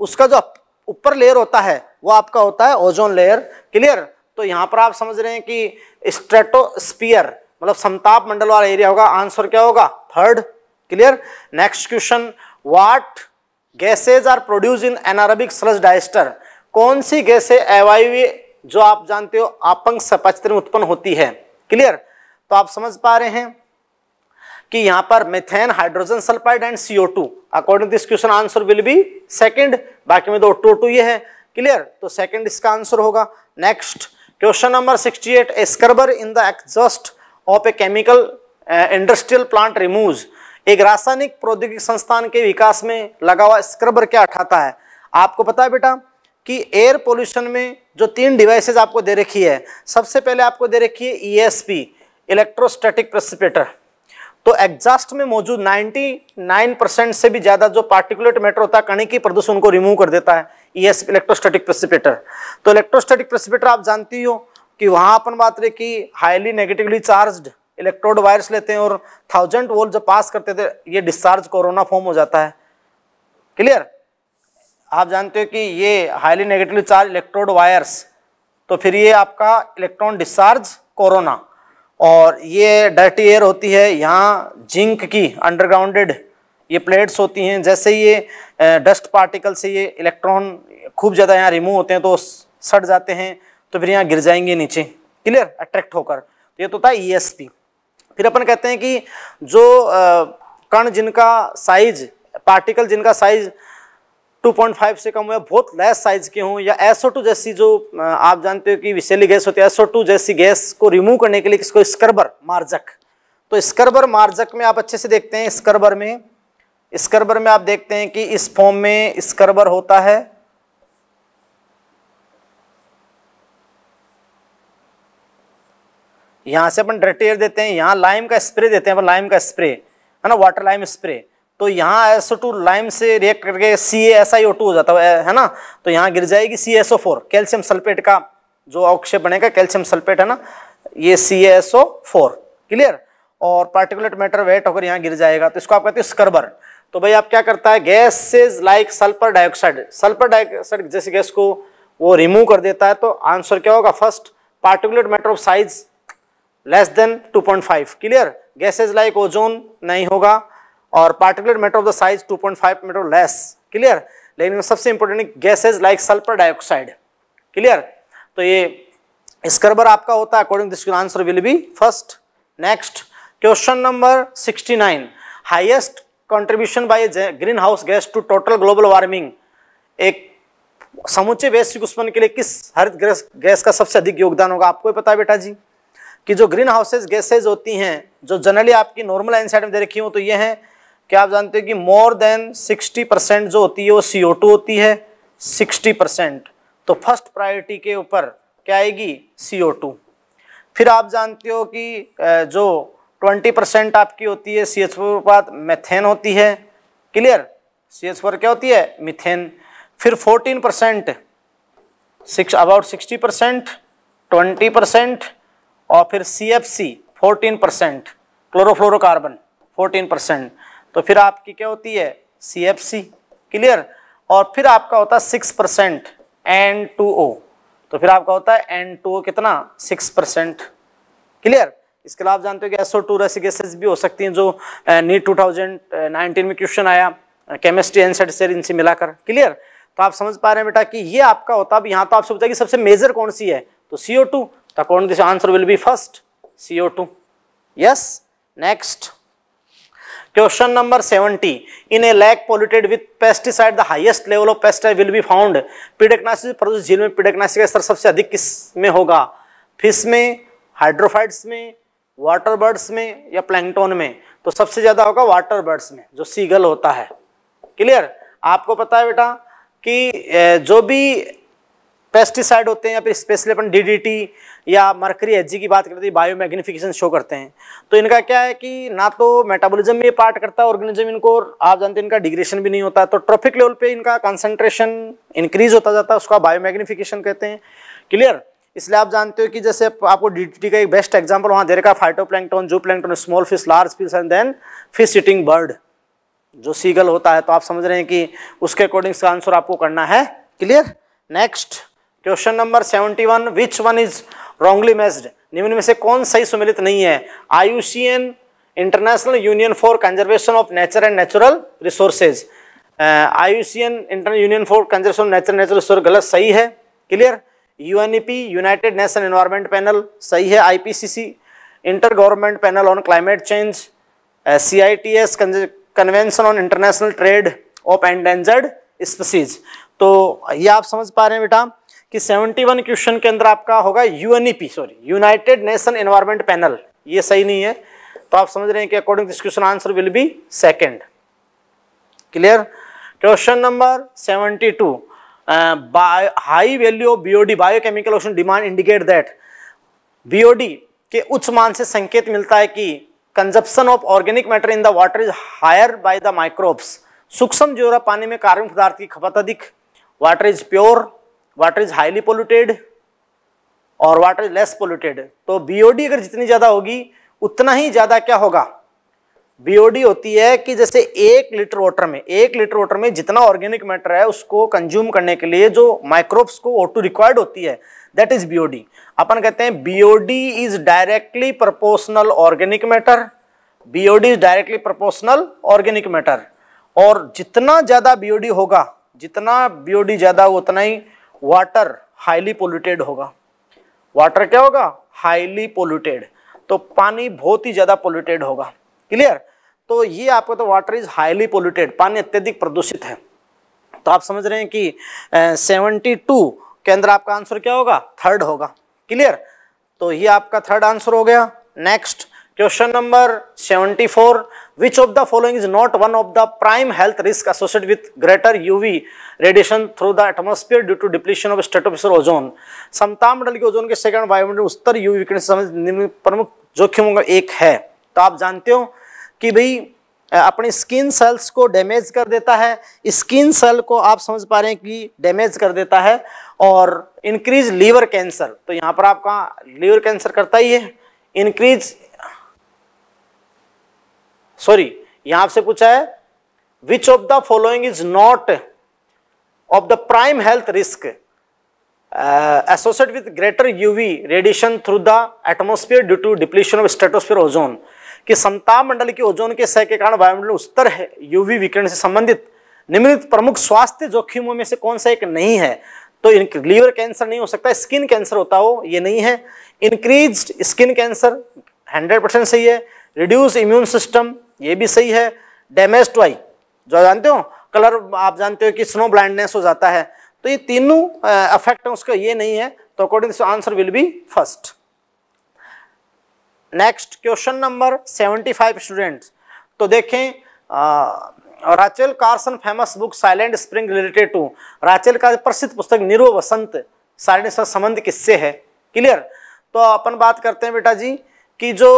[SPEAKER 1] उसका जो ऊपर लेयर होता है वो आपका होता है ओजोन लेयर क्लियर तो यहाँ पर आप समझ रहे हैं कि स्ट्रेटोस्पियर मतलब समताप मंडल वाला एरिया होगा आंसर क्या होगा third clear next question what gases are produce in anaerobic sludge digester कौन सी गैसें अवायवीय जो आप जानते हो आपंग सपाचतर में उत्पन्न होती है क्लियर तो आप समझ पा रहे हैं कि यहां पर methane hydrogen sulphide and CO two according this question answer will be second बाकी में दो टू टू ये है क्लियर तो सेकंड इसका आंसर होगा next question number 68 eight scrubber in the exhaust of a chemical industrial plant remove एक रासायनिक प्रौद्योगिक संस्थान के विकास में लगा हुआ स्क्रबर क्या उठाता है आपको पता है बेटा कि एयर पोल्यूशन में जो तीन डिवाइसेज आपको दे रखी है सबसे पहले आपको दे रखी है ईएसपी इलेक्ट्रोस्टैटिक प्रेसिपेटर तो एग्जास्ट में मौजूद 99 परसेंट से भी ज़्यादा जो पार्टिकुलेट मैटर होता है कणी की प्रदूषण को रिमूव कर देता है ईएस इलेक्ट्रोस्टैटिक प्रेसिपेटर तो इलेक्ट्रोस्टैटिक प्रेसिपेटर आप जानती हो कि वहाँ अपन बात रहे कि highly negatively charged electrode wires लेते हैं और थाउजेंड वोल्ट जो पास करते थे ये डिस्चार्ज कोरोना फॉर्म हो जाता है क्लियर आप जानते हो कि ये highly negatively charge electrode wires तो फिर ये आपका इलेक्ट्रॉन डिस्चार्ज कोरोना और ये डर्टी एयर होती है यहाँ जिंक की अंडरग्राउंडेड ये प्लेट्स होती हैं जैसे ये डस्ट पार्टिकल से ये इलेक्ट्रॉन खूब ज़्यादा यहाँ रिमूव होते हैं तो सड़ जाते हैं तो फिर यहाँ गिर जाएंगे नीचे क्लियर अट्रैक्ट होकर तो ये तो होता है ई e फिर अपन कहते हैं कि जो कण जिनका साइज पार्टिकल जिनका साइज़ 2.5 से कम हो या बहुत लेस साइज के हों या एसओ जैसी जो आप जानते हो कि विशेली गैस होती है एसओ जैसी गैस को रिमूव करने के लिए किसको स्कर्बर मार्जक तो स्कर्बर मार्जक में आप अच्छे से देखते हैं स्कर्बर में स्कर्बर में आप देखते हैं कि इस फॉर्म में स्कर्बर होता है यहां से अपन ड्रटेयर देते हैं यहां लाइम का स्प्रे देते हैं अपन लाइम का स्प्रे है ना वाटर लाइम स्प्रे तो यहाँ एसओ टू लाइम से रिएक्ट करके C S I O two हो जाता है है ना तो यहाँ गिर जाएगी C S O four calcium sulphate का जो अवक्षेप बनेगा कैल्शियम सल्फेट है ना ये C S O four clear और पार्टिकुलेट मैटर वेट होकर यहाँ गिर जाएगा तो इसको आप कहते हैं स्क्रबर तो भाई आप क्या करता है gases like sulphur dioxide sulphur dioxide जैसे गैस को वो रिमूव कर देता है तो आंसर क्या होगा first particulate matter of size less than 2.5 clear gases like ozone नहीं होगा और particular matter of the size 2.5 metre less clear लेकिन सबसे important gases like sulphur dioxide clear तो ये स्क्रबर आपका होता है according this answer will be first next question number 69 highest contribution by green house gas to total global warming एक समूचे वैश्विक उष्मन के लिए किस हरित गैस गैस का सबसे अधिक योगदान होगा आपको ही पता है बेटा जी कि जो ग्रीन हाउसेज गैसेज होती हैं जो जनरली आपकी नॉर्मल एनसाइड में दे रखी हो तो ये हैं क्या आप जानते हो कि मोर देन 60 परसेंट जो होती है वो सी होती है 60 परसेंट तो फर्स्ट प्रायोरिटी के ऊपर क्या आएगी सी फिर आप जानते हो कि जो 20 परसेंट आपकी होती है सी एच बाद मेथेन होती है क्लियर सी एच क्या होती है मिथेन फिर 14 percent six about 60 percent twenty percent और फिर C F C fourteen percent chlorofluorocarbon fourteen percent तो फिर आपकी क्या होती है सी एफ सी क्लियर और फिर आपका होता है six percent N two O तो फिर आपका होता है एन टू ओ कितना सिक्स परसेंट क्लियर इसके अलावा आप जानते हो कि एसओ टू गैसेज भी हो सकती हैं जो नीट टू थाउजेंड नाइनटीन में क्वेश्चन आया केमिस्ट्री एनसेट से इनसे मिलाकर क्लियर तो आप समझ पा रहे हैं बेटा कि ये आपका होता है अब यहाँ तो आपसे बताया कि सबसे मेजर कौन सी है तो सी ओ टू तो according this answer will be first C O two yes next question number 70. In a lake polluted with pesticide the highest level of pesticide will be found पीडकनाशी प्रदूषित झील में पीडकनाशी का स्तर सबसे अधिक किस में होगा फिश में हाइड्रोफाइड्स में वाटर बर्ड्स में या प्लैंगटोन में तो सबसे ज़्यादा होगा वाटर बर्ड्स में जो सीगल होता है क्लियर आपको पता है बेटा कि जो भी पेस्टिसाइड होते हैं या फिर स्पेशली अपन डीडीटी या मरकरी एच की बात करते हैं तो बायो मैग्निफिकेशन शो करते हैं तो इनका क्या है कि ना तो मेटाबॉलिज्म में पार्ट करता है ऑर्गेनिज्म इनको आप जानते हैं इनका डिग्रेशन भी नहीं होता तो ट्रॉफिक लेवल पे इनका कंसंट्रेशन इंक्रीज होता जाता है उसका बायो मैग्निफिकेशन कहते हैं क्लियर इसलिए आप जानते हो कि जैसे आपको डी का एक बेस्ट एग्जाम्पल वहाँ दे रखा phytoplankton zooplankton small fish large fish and then fish sitting bird जो सीगल होता है तो आप समझ रहे हैं कि उसके अकॉर्डिंग आंसर आपको करना है clear next question number seventy one which one is wrongly matched निम्न में से कौन सही सुमिलित नहीं है IUCN international union for conservation of nature and natural resources IUCN internal union for conservation nature natural resource गलत सही है clear UNEP united nation environment panel सही है IPCC inter government panel on climate change C I T S convention on international trade of endangered species तो ये आप समझ पा रहे हैं बेटा कि 71 क्वेश्चन के अंदर आपका होगा U sorry united nation environment panel ये सही नहीं है तो आप समझ रहे हैं कि according this question answer will be second clear question number seventy two high value of BOD biochemical option demand indicate that BOD के उच्च मान से संकेत मिलता है कि consumption of organic matter in the water is higher by the microbes सूक्ष्म जोरा पानी में कार्बन पदार्थ की खपत अधिक water is pure water is highly polluted और वाटर इज लेस पोल्यूटेड तो बीओडी अगर जितनी ज़्यादा होगी उतना ही ज़्यादा क्या होगा बीओडी होती है कि जैसे एक लीटर वाटर में एक लीटर वाटर में जितना ऑर्गेनिक मैटर है उसको कंज्यूम करने के लिए जो माइक्रोब्स को ओ रिक्वायर्ड होती है दैट इज बीओडी अपन कहते हैं BOD is directly proportional organic matter BOD is directly proportional organic matter और जितना ज़्यादा बीओडी होगा जितना बीओडी ज़्यादा उतना ही वाटर हाईली पोल्यूटेड होगा वाटर क्या होगा हाईली पोल्यूटेड तो पानी बहुत ही ज़्यादा पोल्यूटेड होगा क्लियर तो ये आपका तो वाटर इज हाईली पोल्यूटेड पानी अत्यधिक प्रदूषित है तो आप समझ रहे हैं कि सेवेंटी टू के अंदर आपका आंसर क्या होगा थर्ड होगा क्लियर तो ये आपका थर्ड आंसर हो गया next question number seventy four which of the following is not one of the prime health risk associate with greater UV radiation through the atmosphere due to depletion of stratosphere ozone समता मंडल के ओजोन के सेकंड वायुमंडल उत्तर यूवी विकिरण प्रमुख जोखिमों का एक है तो आप जानते हो कि भाई अपनी स्किन सेल्स को डैमेज कर देता है स्किन सेल को आप समझ पा रहे हैं कि डैमेज कर देता है और इंक्रीज लीवर कैंसर तो यहाँ पर आपका लीवर कैंसर करता ही है इंक्रीज सॉरी यहां से पूछा है which of the following is not of the prime health risk associate with greater UV radiation through the atmosphere due to depletion of stratosphere ozone कि समताप मंडल के ओजोन के सह के कारण वायुमंडल उत्तर है यूवी विकिरण से संबंधित निम्नलिखित प्रमुख स्वास्थ्य जोखिमों में से कौन सा एक नहीं है तो लीवर कैंसर नहीं हो सकता स्किन कैंसर होता हो ये नहीं है इंक्रीज स्किन कैंसर 100 परसेंट सही है रिड्यूस इम्यून सिस्टम ये भी सही है डेमेज टू आई जो जानते हो कलर आप जानते हो कि स्नो ब्लाइंडनेस हो जाता है तो ये तीनों अफेक्ट है उसका ये नहीं है तो according to answer will be first next question number 75 students तो देखें Rachel Carson famous book Silent Spring related to Rachel का प्रसिद्ध पुस्तक निरो वसंत साइलेंट संबंध किससे है क्लियर तो अपन बात करते हैं बेटा जी कि जो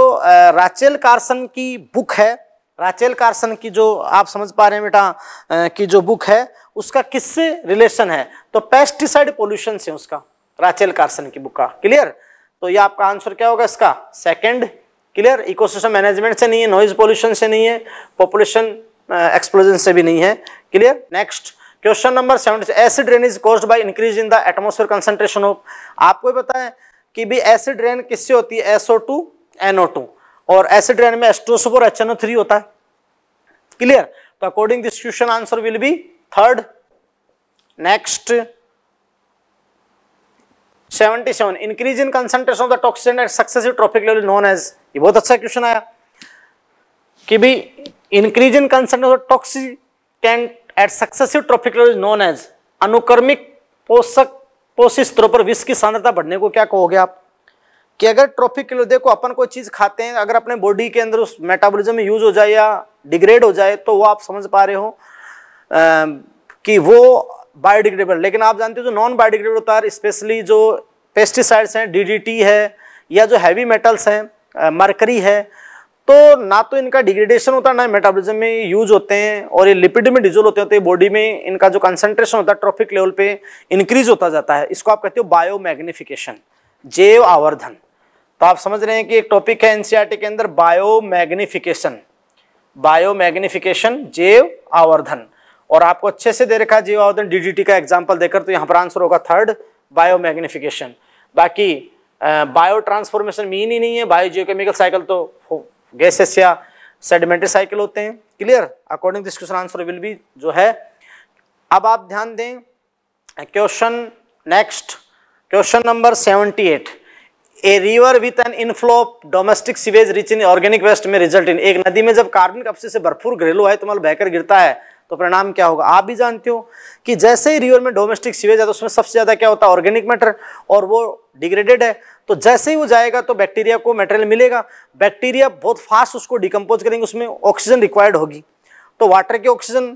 [SPEAKER 1] राचेल कार्सन की बुक है राचेल कार्सन की जो आप समझ पा रहे हैं बेटा की जो बुक है उसका किससे रिलेशन है तो पेस्टिसाइड पोल्यूशन से उसका राचेल कार्सन की बुक का क्लियर तो ये आपका आंसर क्या होगा इसका सेकंड क्लियर इकोसिस्टम मैनेजमेंट से नहीं है नॉइज पोल्यूशन से नहीं है पॉपुलेशन एक्सप्लोजन से भी नहीं है clear next question number seventy acid rain is cause by increase in the atmosphere concentration of आपको बताएं कि भी एसिड रेन किससे होती है एसओ टू एनओ टू और एसिड रेन में एस्ट्रोसोफोर एच एन थ्री होता है क्लियर तो according this question answer will be third next 77 increase in concentration of the toxin at successive trophic level known as ये बहुत अच्छा क्वेश्चन आया कि भी increase in concentration of toxicant at successive trophic level known as अनुक्रमिक पोषक पोषित स्तरों पर विष की सांद्रता बढ़ने को क्या कहोगे आप कि अगर ट्रॉफिक के लिए देखो अपन कोई चीज़ खाते हैं अगर अपने बॉडी के अंदर उस मेटाबॉलिज्म में यूज हो जाए या डिग्रेड हो जाए तो वो आप समझ पा रहे हो आ, कि वो बायोडिग्रेडेबल लेकिन आप जानते हो जो नॉन बायोडिग्रेडेबल होता है स्पेशली जो पेस्टिसाइड्स हैं डीडीटी है या जो हैवी मेटल्स हैं मरकरी है तो ना तो इनका डिग्रेडेशन होता है ना मेटाबॉलिज्म में यूज होते हैं और ये लिपिड में डिजोल होते हैं तो ये बॉडी में इनका जो कंसंट्रेशन होता है ट्रॉफिक लेवल पे इंक्रीज होता जाता है इसको आप कहते हो बायोमैग्निफिकेशन जैव आवर्धन तो आप समझ रहे हैं कि एक टॉपिक है एनसीईआरटी e के अंदर बायो मैग्निफिकेशन बायो मैग्निफिकेशन जेव आवर्धन और आपको अच्छे से दे रखा है आवर्धन डीडीटी का एग्जाम्पल देकर तो यहाँ पर आंसर होगा थर्ड बायो मैग्निफिकेशन बाकी बायो ट्रांसफॉर्मेशन मीन ही नहीं है बायो जियोकेमिकल साइकिल तो गैसेस या सेडिमेंट्री साइकिल होते हैं clear according this question answer will be जो है अब आप ध्यान दें question next question number seventy eight a river with an inflow domestic sewage rich in organic waste में रिजल्ट इन एक नदी में जब कार्बनिक अपशिष्ट से भरपूर घरेलू है तो मतलब बहकर गिरता है तो परिणाम क्या होगा आप भी जानते हो कि जैसे ही रिवर में डोमेस्टिक सीवेज है तो उसमें सबसे ज़्यादा क्या होता है ऑर्गेनिक मैटर और वो डिग्रेडेड है तो जैसे ही वो जाएगा तो बैक्टीरिया को मेटेरियल मिलेगा बैक्टीरिया बहुत फास्ट उसको डिकम्पोज करेंगे उसमें ऑक्सीजन रिक्वायर्ड होगी तो वाटर की ऑक्सीजन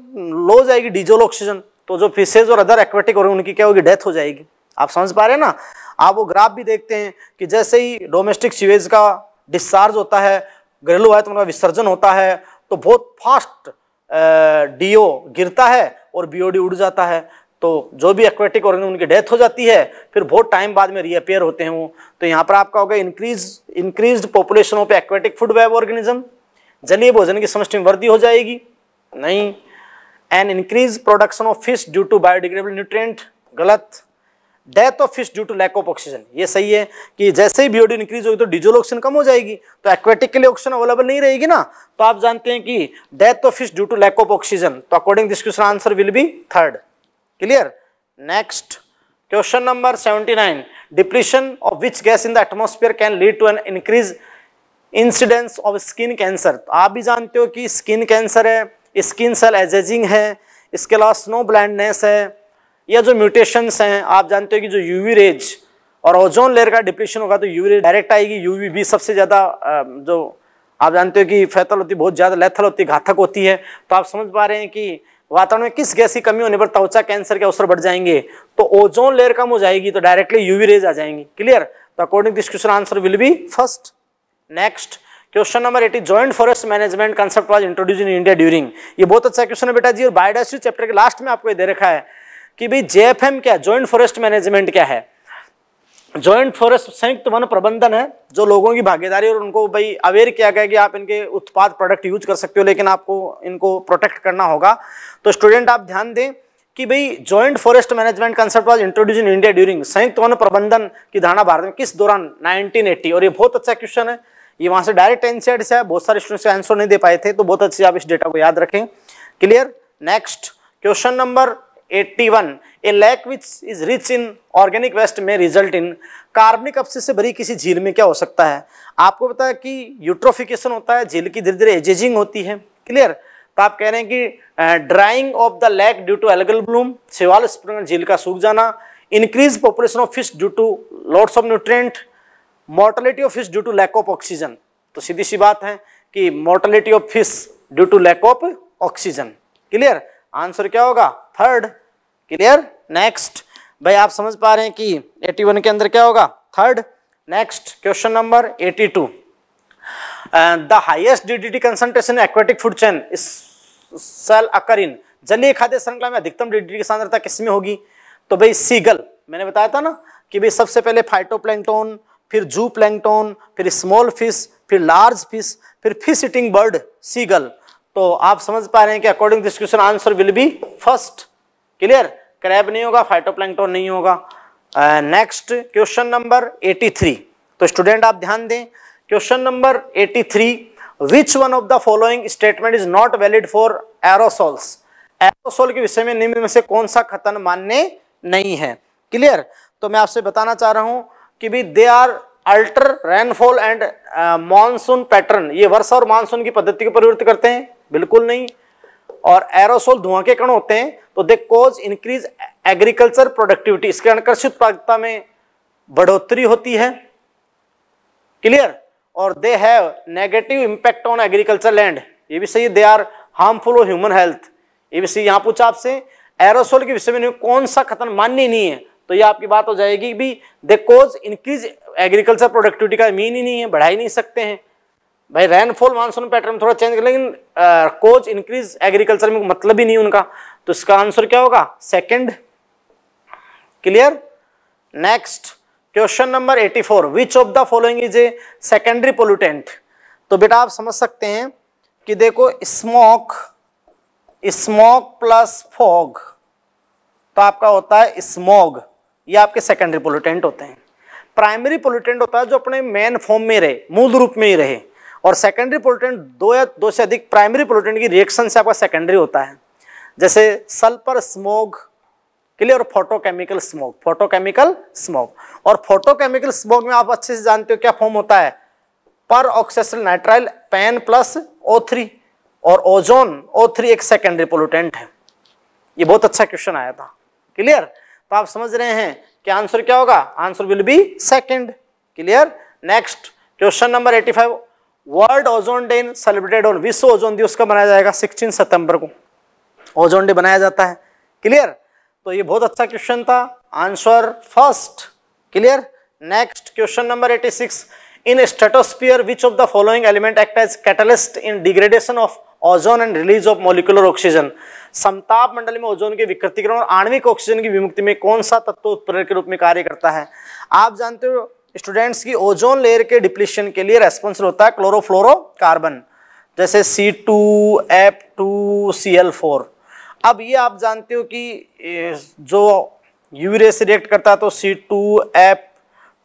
[SPEAKER 1] लो जाएगी डीजल ऑक्सीजन तो जो फिशेज और अदर एक्वेटिक और उनकी क्या होगी डेथ हो जाएगी आप समझ पा रहे हैं ना आप वो ग्राफ भी देखते हैं कि जैसे ही डोमेस्टिक सीवेज का डिस्चार्ज होता है घरेलू वायुतंत्र का विसर्जन होता है तो बहुत फास्ट डीओ गिरता है और बीओडी उड़ जाता है तो जो भी एक्वेटिक ऑर्गेनिज्म उनकी डेथ हो जाती है फिर बहुत टाइम बाद में रीअपेयर होते हैं वो तो यहाँ पर आपका होगा increase increase population of aquatic food web organism जलीय भोजन की समस्या में वृद्धि हो जाएगी नहीं and increase production of fish due to biodegradable nutrient गलत death of fish due to lack of oxygen ये सही है कि जैसे ही बीओडी इंक्रीज होगी तो डीजल ऑक्सीजन कम हो जाएगी तो एक्वेटिक के लिए ऑक्सीजन अवेलेबल नहीं रहेगी ना तो आप जानते हैं कि death of fish due to lack of oxygen तो according this question answer will be third clear next question number seventy nine depression of which gas in the atmosphere can lead to an increase incidence of skin cancer तो आप भी जानते हो कि स्किन कैंसर है स्किन सेल एजेजिंग है इसके अलावा स्नो ब्लाइंडनेस है या जो म्यूटेशंस हैं आप जानते हो कि जो यूवी रेज और ओजोन लेयर का डिप्रेशन होगा तो यूवी रेज डायरेक्ट आएगी यूवी भी सबसे ज़्यादा जो आप जानते हो कि फैतल होती बहुत ज़्यादा लेथल होती घातक होती है तो आप समझ पा रहे हैं कि वातावरण में किस गैस की कमी होने पर त्वचा कैंसर के अवसर बढ़ जाएंगे तो ओजोन लेयर कम हो जाएगी तो डायरेक्टली यूवी रेज आ जाएंगी क्लियर तो according this question answer will be first next question number eighty joint forest management concept was introduce in India during ये बहुत अच्छा क्वेश्चन है बेटा जी और बायोडाइवर्सिटी चैप्टर के लास्ट में आपको ये दे रखा है कि भाई जेएफएम क्या है ज्वाइंट फॉरेस्ट मैनेजमेंट क्या है ज्वाइंट फॉरेस्ट संयुक्त वन प्रबंधन है जो लोगों की भागीदारी और उनको भाई अवेयर किया गया कि आप इनके उत्पाद प्रोडक्ट यूज कर सकते हो लेकिन आपको इनको प्रोटेक्ट करना होगा तो स्टूडेंट आप ध्यान दें कि भाई joint forest management concept was introduce in India during संयुक्त वन प्रबंधन की धारणा भारत में किस दौरान नाइनटीन और ये बहुत अच्छा क्वेश्चन है ये वहां से डायरेक्ट एनसीआर से बहुत सारे स्टूडेंट्स आंसर नहीं दे पाए थे तो बहुत अच्छे आप इस डेटा को याद रखें clear next question number 81 a lake which is rich in organic waste में रिजल्ट इन कार्बनिक अपशिष्ट से भरी किसी झील में क्या हो सकता है आपको पता है कि यूट्रोफिकेशन होता है झील की धीरे धीरे एजेजिंग होती है क्लियर तो आप कह रहे हैं कि drying of the lake due to algal bloom सेवाल स्प्रिंग झील का सूख जाना increase population of fish due to lots of nutrient mortality of fish due to lack of oxygen तो सीधी सी बात है कि mortality of fish due to lack of oxygen clear answer क्या होगा थर्ड क्लियर नेक्स्ट भाई आप समझ पा रहे हैं कि 81 के अंदर क्या होगा third next question number 82 the D DDT concentration aquatic food chain shall occur in जलीय खाद्य श्रृंखला में अधिकतम डीडीटी की सांद्रता किसमें होगी तो भाई सीगल मैंने बताया था ना कि भाई सबसे पहले फाइटोप्लैंक्टोन फिर जू प्लैंगटोन फिर स्मॉल फिश फिर लार्ज फिश फिर फिश इटिंग बर्ड सीगल तो आप समझ पा रहे हैं कि according this question answer will be first clear crab नहीं होगा फाइटोप्लैंक्टन नहीं होगा नेक्स्ट क्वेश्चन नंबर 83 तो स्टूडेंट आप ध्यान दें question number 83 three which one of the following statement is not valid for aerosols aerosol के विषय में निम्न में से कौन सा खतन मान्य नहीं है क्लियर तो मैं आपसे बताना चाह रहा हूं कि भी they are alter rainfall and monsoon pattern ये वर्षा और मानसून की पद्धति को परिवर्तित करते हैं बिल्कुल नहीं और एरोसोल धुआं के कण होते हैं तो they cause increase agriculture productivity इसके कारण कृषि उत्पादकता में बढ़ोतरी होती है क्लियर और they have negative impact on agriculture land ये भी सही they are harmful of human health ये भी सही यहाँ पूछा आपसे एरोसोल के विषय में कौन सा खतन मान्य नहीं है तो ये आपकी बात हो जाएगी भी they cause increase agriculture productivity का मीन ही नहीं है बढ़ा ही नहीं सकते हैं भाई रेनफॉल मानसून पैटर्न थोड़ा चेंज कर लेकिन कोच इंक्रीज एग्रीकल्चर में मतलब ही नहीं उनका तो इसका आंसर क्या होगा second clear next question number 84 which of the following is a secondary pollutant तो बेटा आप समझ सकते हैं कि देखो स्मोक स्मोक प्लस फॉग तो आपका होता है स्मोग ये आपके सेकेंडरी पोल्यूटेंट होते हैं प्राइमरी पोल्यूटेंट होता है जो अपने मेन फॉर्म में रहे मूल रूप में ही रहे और सेकेंडरी पोलिटेंट दो या दो से अधिक प्राइमरी पोलिटेंट की रिएक्शन से आपका सेकेंडरी होता है जैसे सल्फर स्मोग के लिए और फोटोकेमिकल स्मोक फोटोकेमिकल स्मोक और फोटोकेमिकल स्मोक में आप अच्छे से जानते हो क्या फॉर्म होता है पर ऑक्सेसल nitrile PAN plus O three और ओजोन ओ थ्री एक सेकेंडरी पोलूटेंट है ये बहुत अच्छा क्वेश्चन आया था क्लियर तो आप समझ रहे हैं कि आंसर क्या होगा answer will be second clear next question number eighty five world ozone day celebrated on विश्व ओजोन दिवस का मनाया जाएगा 16 सितंबर को ओजोन डे बनाया जाता है क्लियर तो ये बहुत अच्छा क्वेश्चन था answer first clear next question number 86 in stratosphere which of the following element act as catalyst in degradation of ozone and release of molecular oxygen समताप मंडल में ओजोन के विकृतिकरण और आणविक ऑक्सीजन की विमुक्ति में कौन सा तत्व उत्प्रेरक के रूप में कार्य करता है आप जानते हो स्टूडेंट्स की ओजोन लेयर के डिप्लीशन के लिए रेस्पॉन्सिबल होता है क्लोरोफ्लोरो कार्बन जैसे C two F two C L four अब ये आप जानते हो कि जो यू रे से रिएक्ट करता है तो C two F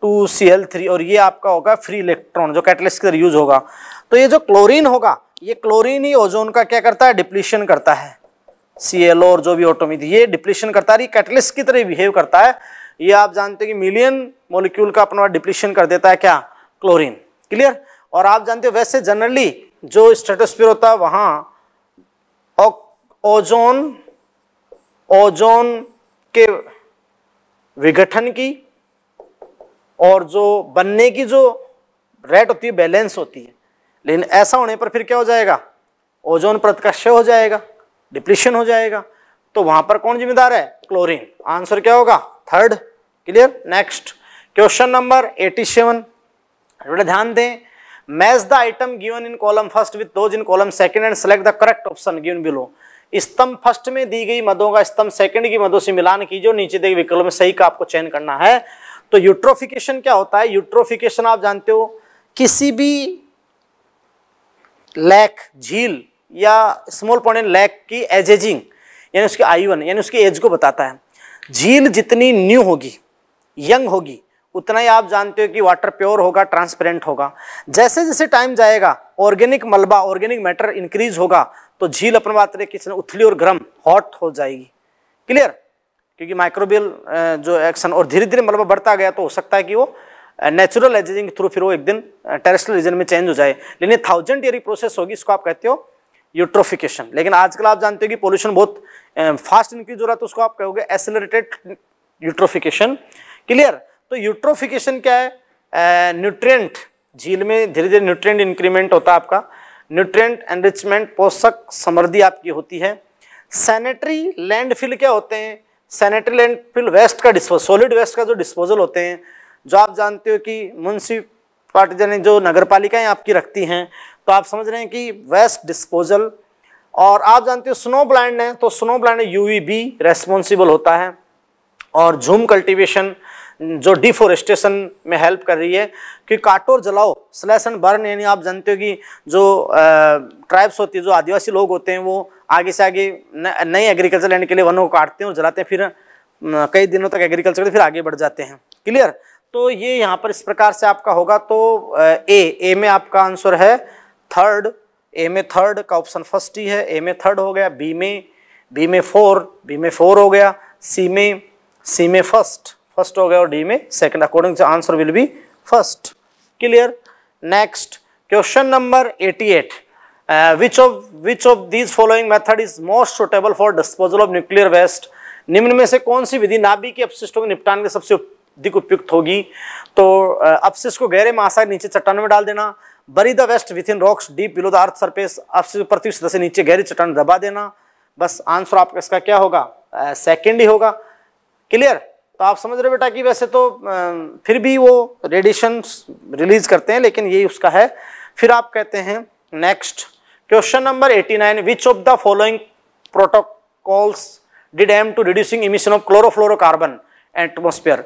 [SPEAKER 1] two C L three और ये आपका होगा फ्री इलेक्ट्रॉन जो कैटलिस्ट के अंदर यूज होगा तो ये जो क्लोरीन होगा ये क्लोरीन ही ओजोन का क्या करता है डिप्लीशन करता है सी एल और जो भी ऑटोमिथ ये डिप्लीशन करता है ये कैटलिस्ट की तरह बिहेव करता है ये आप जानते हैं कि मिलियन मोलिक्यूल का अपना डिप्लीशन कर देता है क्या क्लोरीन क्लियर और आप जानते हो वैसे जनरली जो स्ट्रेटोस्फीयर होता है वहाँ ओजोन ओजोन के विघटन की और जो बनने की जो रेट होती है बैलेंस होती है लेकिन ऐसा होने पर फिर क्या हो जाएगा ओजोन प्रत्यक्ष हो जाएगा डिप्लीशन हो जाएगा तो वहां पर कौन जिम्मेदार है क्लोरीन आंसर क्या होगा third clear next question number 87 seven ध्यान दें match the item given in column first with those in column second and select the correct option given below स्तंभ फर्स्ट में दी गई मदों का स्तंभ सेकंड की मदों से मिलान कीजिए नीचे दी विकल्प में सही का आपको चयन करना है तो यूट्रोफिकेशन क्या होता है यूट्रोफिकेशन आप जानते हो किसी भी लैक झील या स्मॉल पॉइंट लैक की एजेजिंग यानी उसकी आयुवन यानी उसकी एज को बताता है झील जितनी न्यू होगी यंग होगी उतना ही आप जानते हो कि वाटर प्योर होगा ट्रांसपेरेंट होगा जैसे जैसे टाइम जाएगा ऑर्गेनिक मलबा ऑर्गेनिक मैटर इंक्रीज होगा तो झील अपन बात करें किसने उथली और गर्म हॉट हो जाएगी क्लियर क्योंकि माइक्रोबियल जो एक्शन और धीरे धीरे मलबा बढ़ता गया तो हो सकता है कि वो नेचुरल एजिंग थ्रू फिर वो एक दिन टेरेस्ट्रियल रीजन में चेंज हो जाए लेकिन थाउजेंड ईयर प्रोसेस होगी इसको आप कहते हो यूट्रोफिकेशन लेकिन आजकल आप जानते हो कि पोल्यूशन बहुत फास्ट इंक्रीज हो रहा है तो उसको आप कहोगे एसिलरेटेड यूट्रोफिकेशन क्लियर तो यूट्रोफिकेशन क्या है न्यूट्रिएंट eh, झील में धीरे धीरे न्यूट्रिएंट इंक्रीमेंट होता है आपका न्यूट्रिएंट एनरिचमेंट पोषक समृद्धि आपकी होती है सैनिटरी लैंडफिल क्या होते हैं सैनिटरी लैंडफिल वेस्ट का डिस्पोज सॉलिड वेस्ट का जो डिस्पोजल होते हैं जो आप जानते हो कि म्यूनसिपार्टी यानी जो नगर पालिकाएँ आपकी रखती हैं तो आप समझ रहे हैं कि वेस्ट डिस्पोजल और आप जानते हो स्नो ब्लाइंड है तो स्नो ब्लाइंड यू रेस्पॉन्सिबल होता है और झूम कल्टिवेशन जो डिफोरेस्टेशन में हेल्प कर रही है कि काटो और जलाओ स्लैश एंड बर्न यानी आप जानते हो कि जो ट्राइब्स होती है जो आदिवासी लोग होते हैं वो आगे से आगे नए एग्रीकल्चर लैंड के लिए वनों को काटते हैं और जलाते हैं फिर कई दिनों तक एग्रीकल्चर के फिर आगे बढ़ जाते हैं क्लियर तो ये यहाँ पर इस प्रकार से आपका होगा तो ए ए में आपका आंसर है थर्ड ए में थर्ड का ऑप्शन फर्स्ट ही है ए में थर्ड हो गया बी में बी में फोर बी में फोर हो गया सी में सी में फर्स्ट फर्स्ट हो गया और डी में second according to answer will be first clear next question number 88 eight which of which of these following method is most suitable for disposal of nuclear waste निम्न में से कौन सी विधि नाभिक के अपशिष्टों के निपटान के सबसे अधिक उपयुक्त होगी तो uh, अपशिष्ट को गहरे मासा नीचे चट्टान में डाल देना bury the waste within rocks deep below the earth surface अपशिष्ट पृथ्वी सतह से नीचे गहरी चट्टान दबा देना बस आंसर आपका इसका क्या होगा सेकेंड uh, ही होगा क्लियर तो आप समझ रहे हो बेटा कि वैसे तो फिर भी वो रेडिएशन रिलीज करते हैं लेकिन यही उसका है फिर आप कहते हैं next question number 89 which of the following protocols did aim to reducing emission of chlorofluorocarbon atmosphere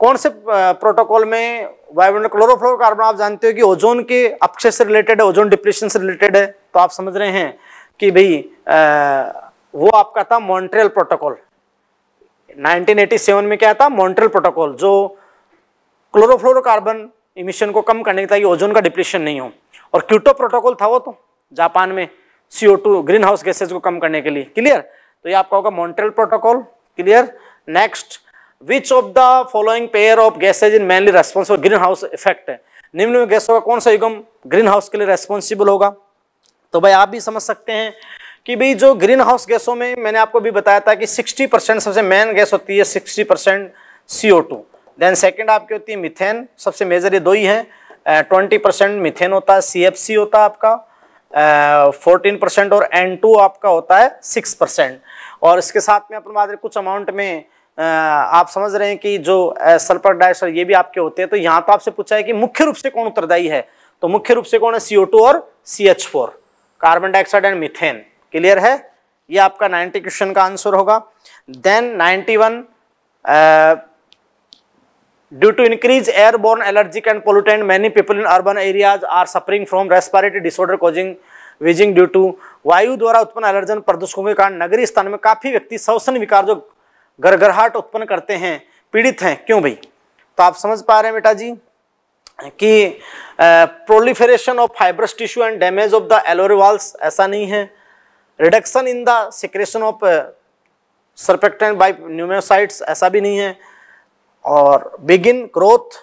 [SPEAKER 1] कौन से प्रोटोकॉल में वायुमंडल क्लोरोफ्लोरोकार्बन आप जानते हो कि ओजोन के अपशय से रिलेटेड है ओजोन डिप्रेशन से रिलेटेड है तो आप समझ रहे हैं कि भाई वो आपका था मॉन्ट्रियल प्रोटोकॉल 1987 में क्या था मॉन्ट्रल प्रोटोकॉल जो क्लोरोफ्लोरोकार्बन इमिशन को कम करने के ताकि ओजोन का डिप्लेशन नहीं हो और क्यूटो प्रोटोकॉल था वो तो जापान में C two greenhouse gases को कम करने के लिए क्लियर तो ये आपका होगा Montreal protocol clear next which of the following pair of gases in mainly responsible greenhouse effect है निम्न गैसों का कौन सा युगम ग्रीन हाउस के लिए रेस्पॉन्सिबल होगा तो भाई आप भी समझ सकते हैं कि भाई जो ग्रीन हाउस गैसों में मैंने आपको भी बताया था कि 60 परसेंट सबसे मेन गैस होती है 60 percent C O two then second आपकी होती है मिथेन सबसे मेजर ये दो ही है ट्वेंटी uh, परसेंट मिथेन होता है सी एफ सी होता है आपका फोर्टीन uh, परसेंट और एन टू आपका होता है सिक्स परसेंट और इसके साथ में अपने बात कुछ अमाउंट में uh, आप समझ रहे हैं कि जो सल्फर डाइऑक्साइड ये भी आपके होते हैं तो यहाँ तो आपसे पूछा है कि मुख्य रूप से कौन उत्तरदायी है तो मुख्य रूप से कौन है टू और C carbon dioxide and methane clear है ये आपका 90 क्वेश्चन का आंसर होगा then 91 one due to increase airborne allergic and pollutant many people in urban areas are suffering from respiratory disorder causing wheezing due to वायु द्वारा उत्पन्न एलर्जन प्रदूषकों के कारण नगरीय स्थान में काफ़ी व्यक्ति शोषण विकार जो गरगराहट उत्पन्न करते हैं पीड़ित हैं क्यों भाई तो आप समझ पा रहे हैं बेटा जी कि proliferation of fibrous tissue and damage of the alveoli ऐसा नहीं है reduction in the secretion of surfactant by pneumocytes ऐसा भी नहीं है और benign growth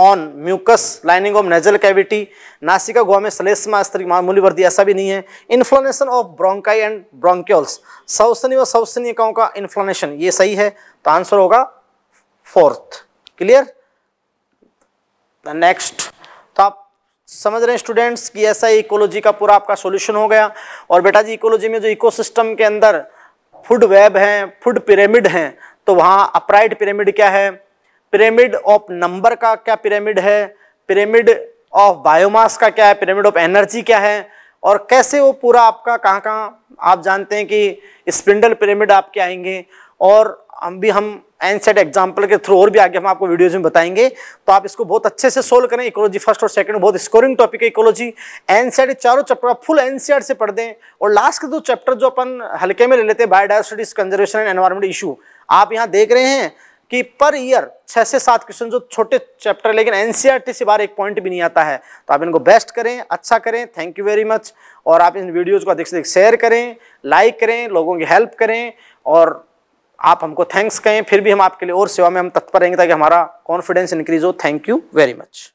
[SPEAKER 1] on mucus lining of nasal cavity नासिका गोवा में सलेसमा स्त्री मामूली वर्दी ऐसा भी नहीं है inflammation of bronchi and bronchioles सौसनी व सौसनिकाओं का इन्फ्लोनेशन ये सही है तो आंसर होगा फोर्थ क्लियर नेक्स्ट समझ रहे हैं स्टूडेंट्स कि ऐसा ही इकोलॉजी का पूरा आपका सॉल्यूशन हो गया और बेटा जी इकोलॉजी में जो इकोसिस्टम के अंदर फूड वेब हैं फूड पिरामिड हैं तो वहाँ अपराइट पिरामिड क्या है पिरामिड ऑफ नंबर का क्या पिरामिड है पिरामिड ऑफ बायोमास का क्या है पिरामिड ऑफ एनर्जी क्या है और कैसे वो पूरा आपका कहाँ कहाँ आप जानते हैं कि स्पिंडल पिरामिड आपके आएंगे और हम भी हम एन सेट एग्जाम्पल के थ्रू और भी आगे हम आपको वीडियोज में बताएंगे तो आप इसको बहुत अच्छे से सोल्व करें इकोलॉजी फर्स्ट और सेकंड बहुत स्कोरिंग टॉपिक है इकोलॉजी एन सेट चारों चैप्टर आप फुल एन से पढ़ दें और लास्ट के दो चैप्टर जो अपन हल्के में ले लेते हैं biodiversities conservation and environment issue आप यहाँ देख रहे हैं कि पर ईयर छः से सात क्वेश्चन जो छोटे चैप्टर लेकिन एन e से बाहर एक पॉइंट भी नहीं आता है तो आप इनको बेस्ट करें अच्छा करें थैंक यू वेरी मच और आप इन वीडियोज़ को अधिक से अधिक शेयर करें लाइक करें लोगों की हेल्प करें और आप हमको थैंक्स कहें फिर भी हम आपके लिए और सेवा में हम तत्पर रहेंगे ताकि हमारा कॉन्फिडेंस इंक्रीज हो थैंक यू वेरी मच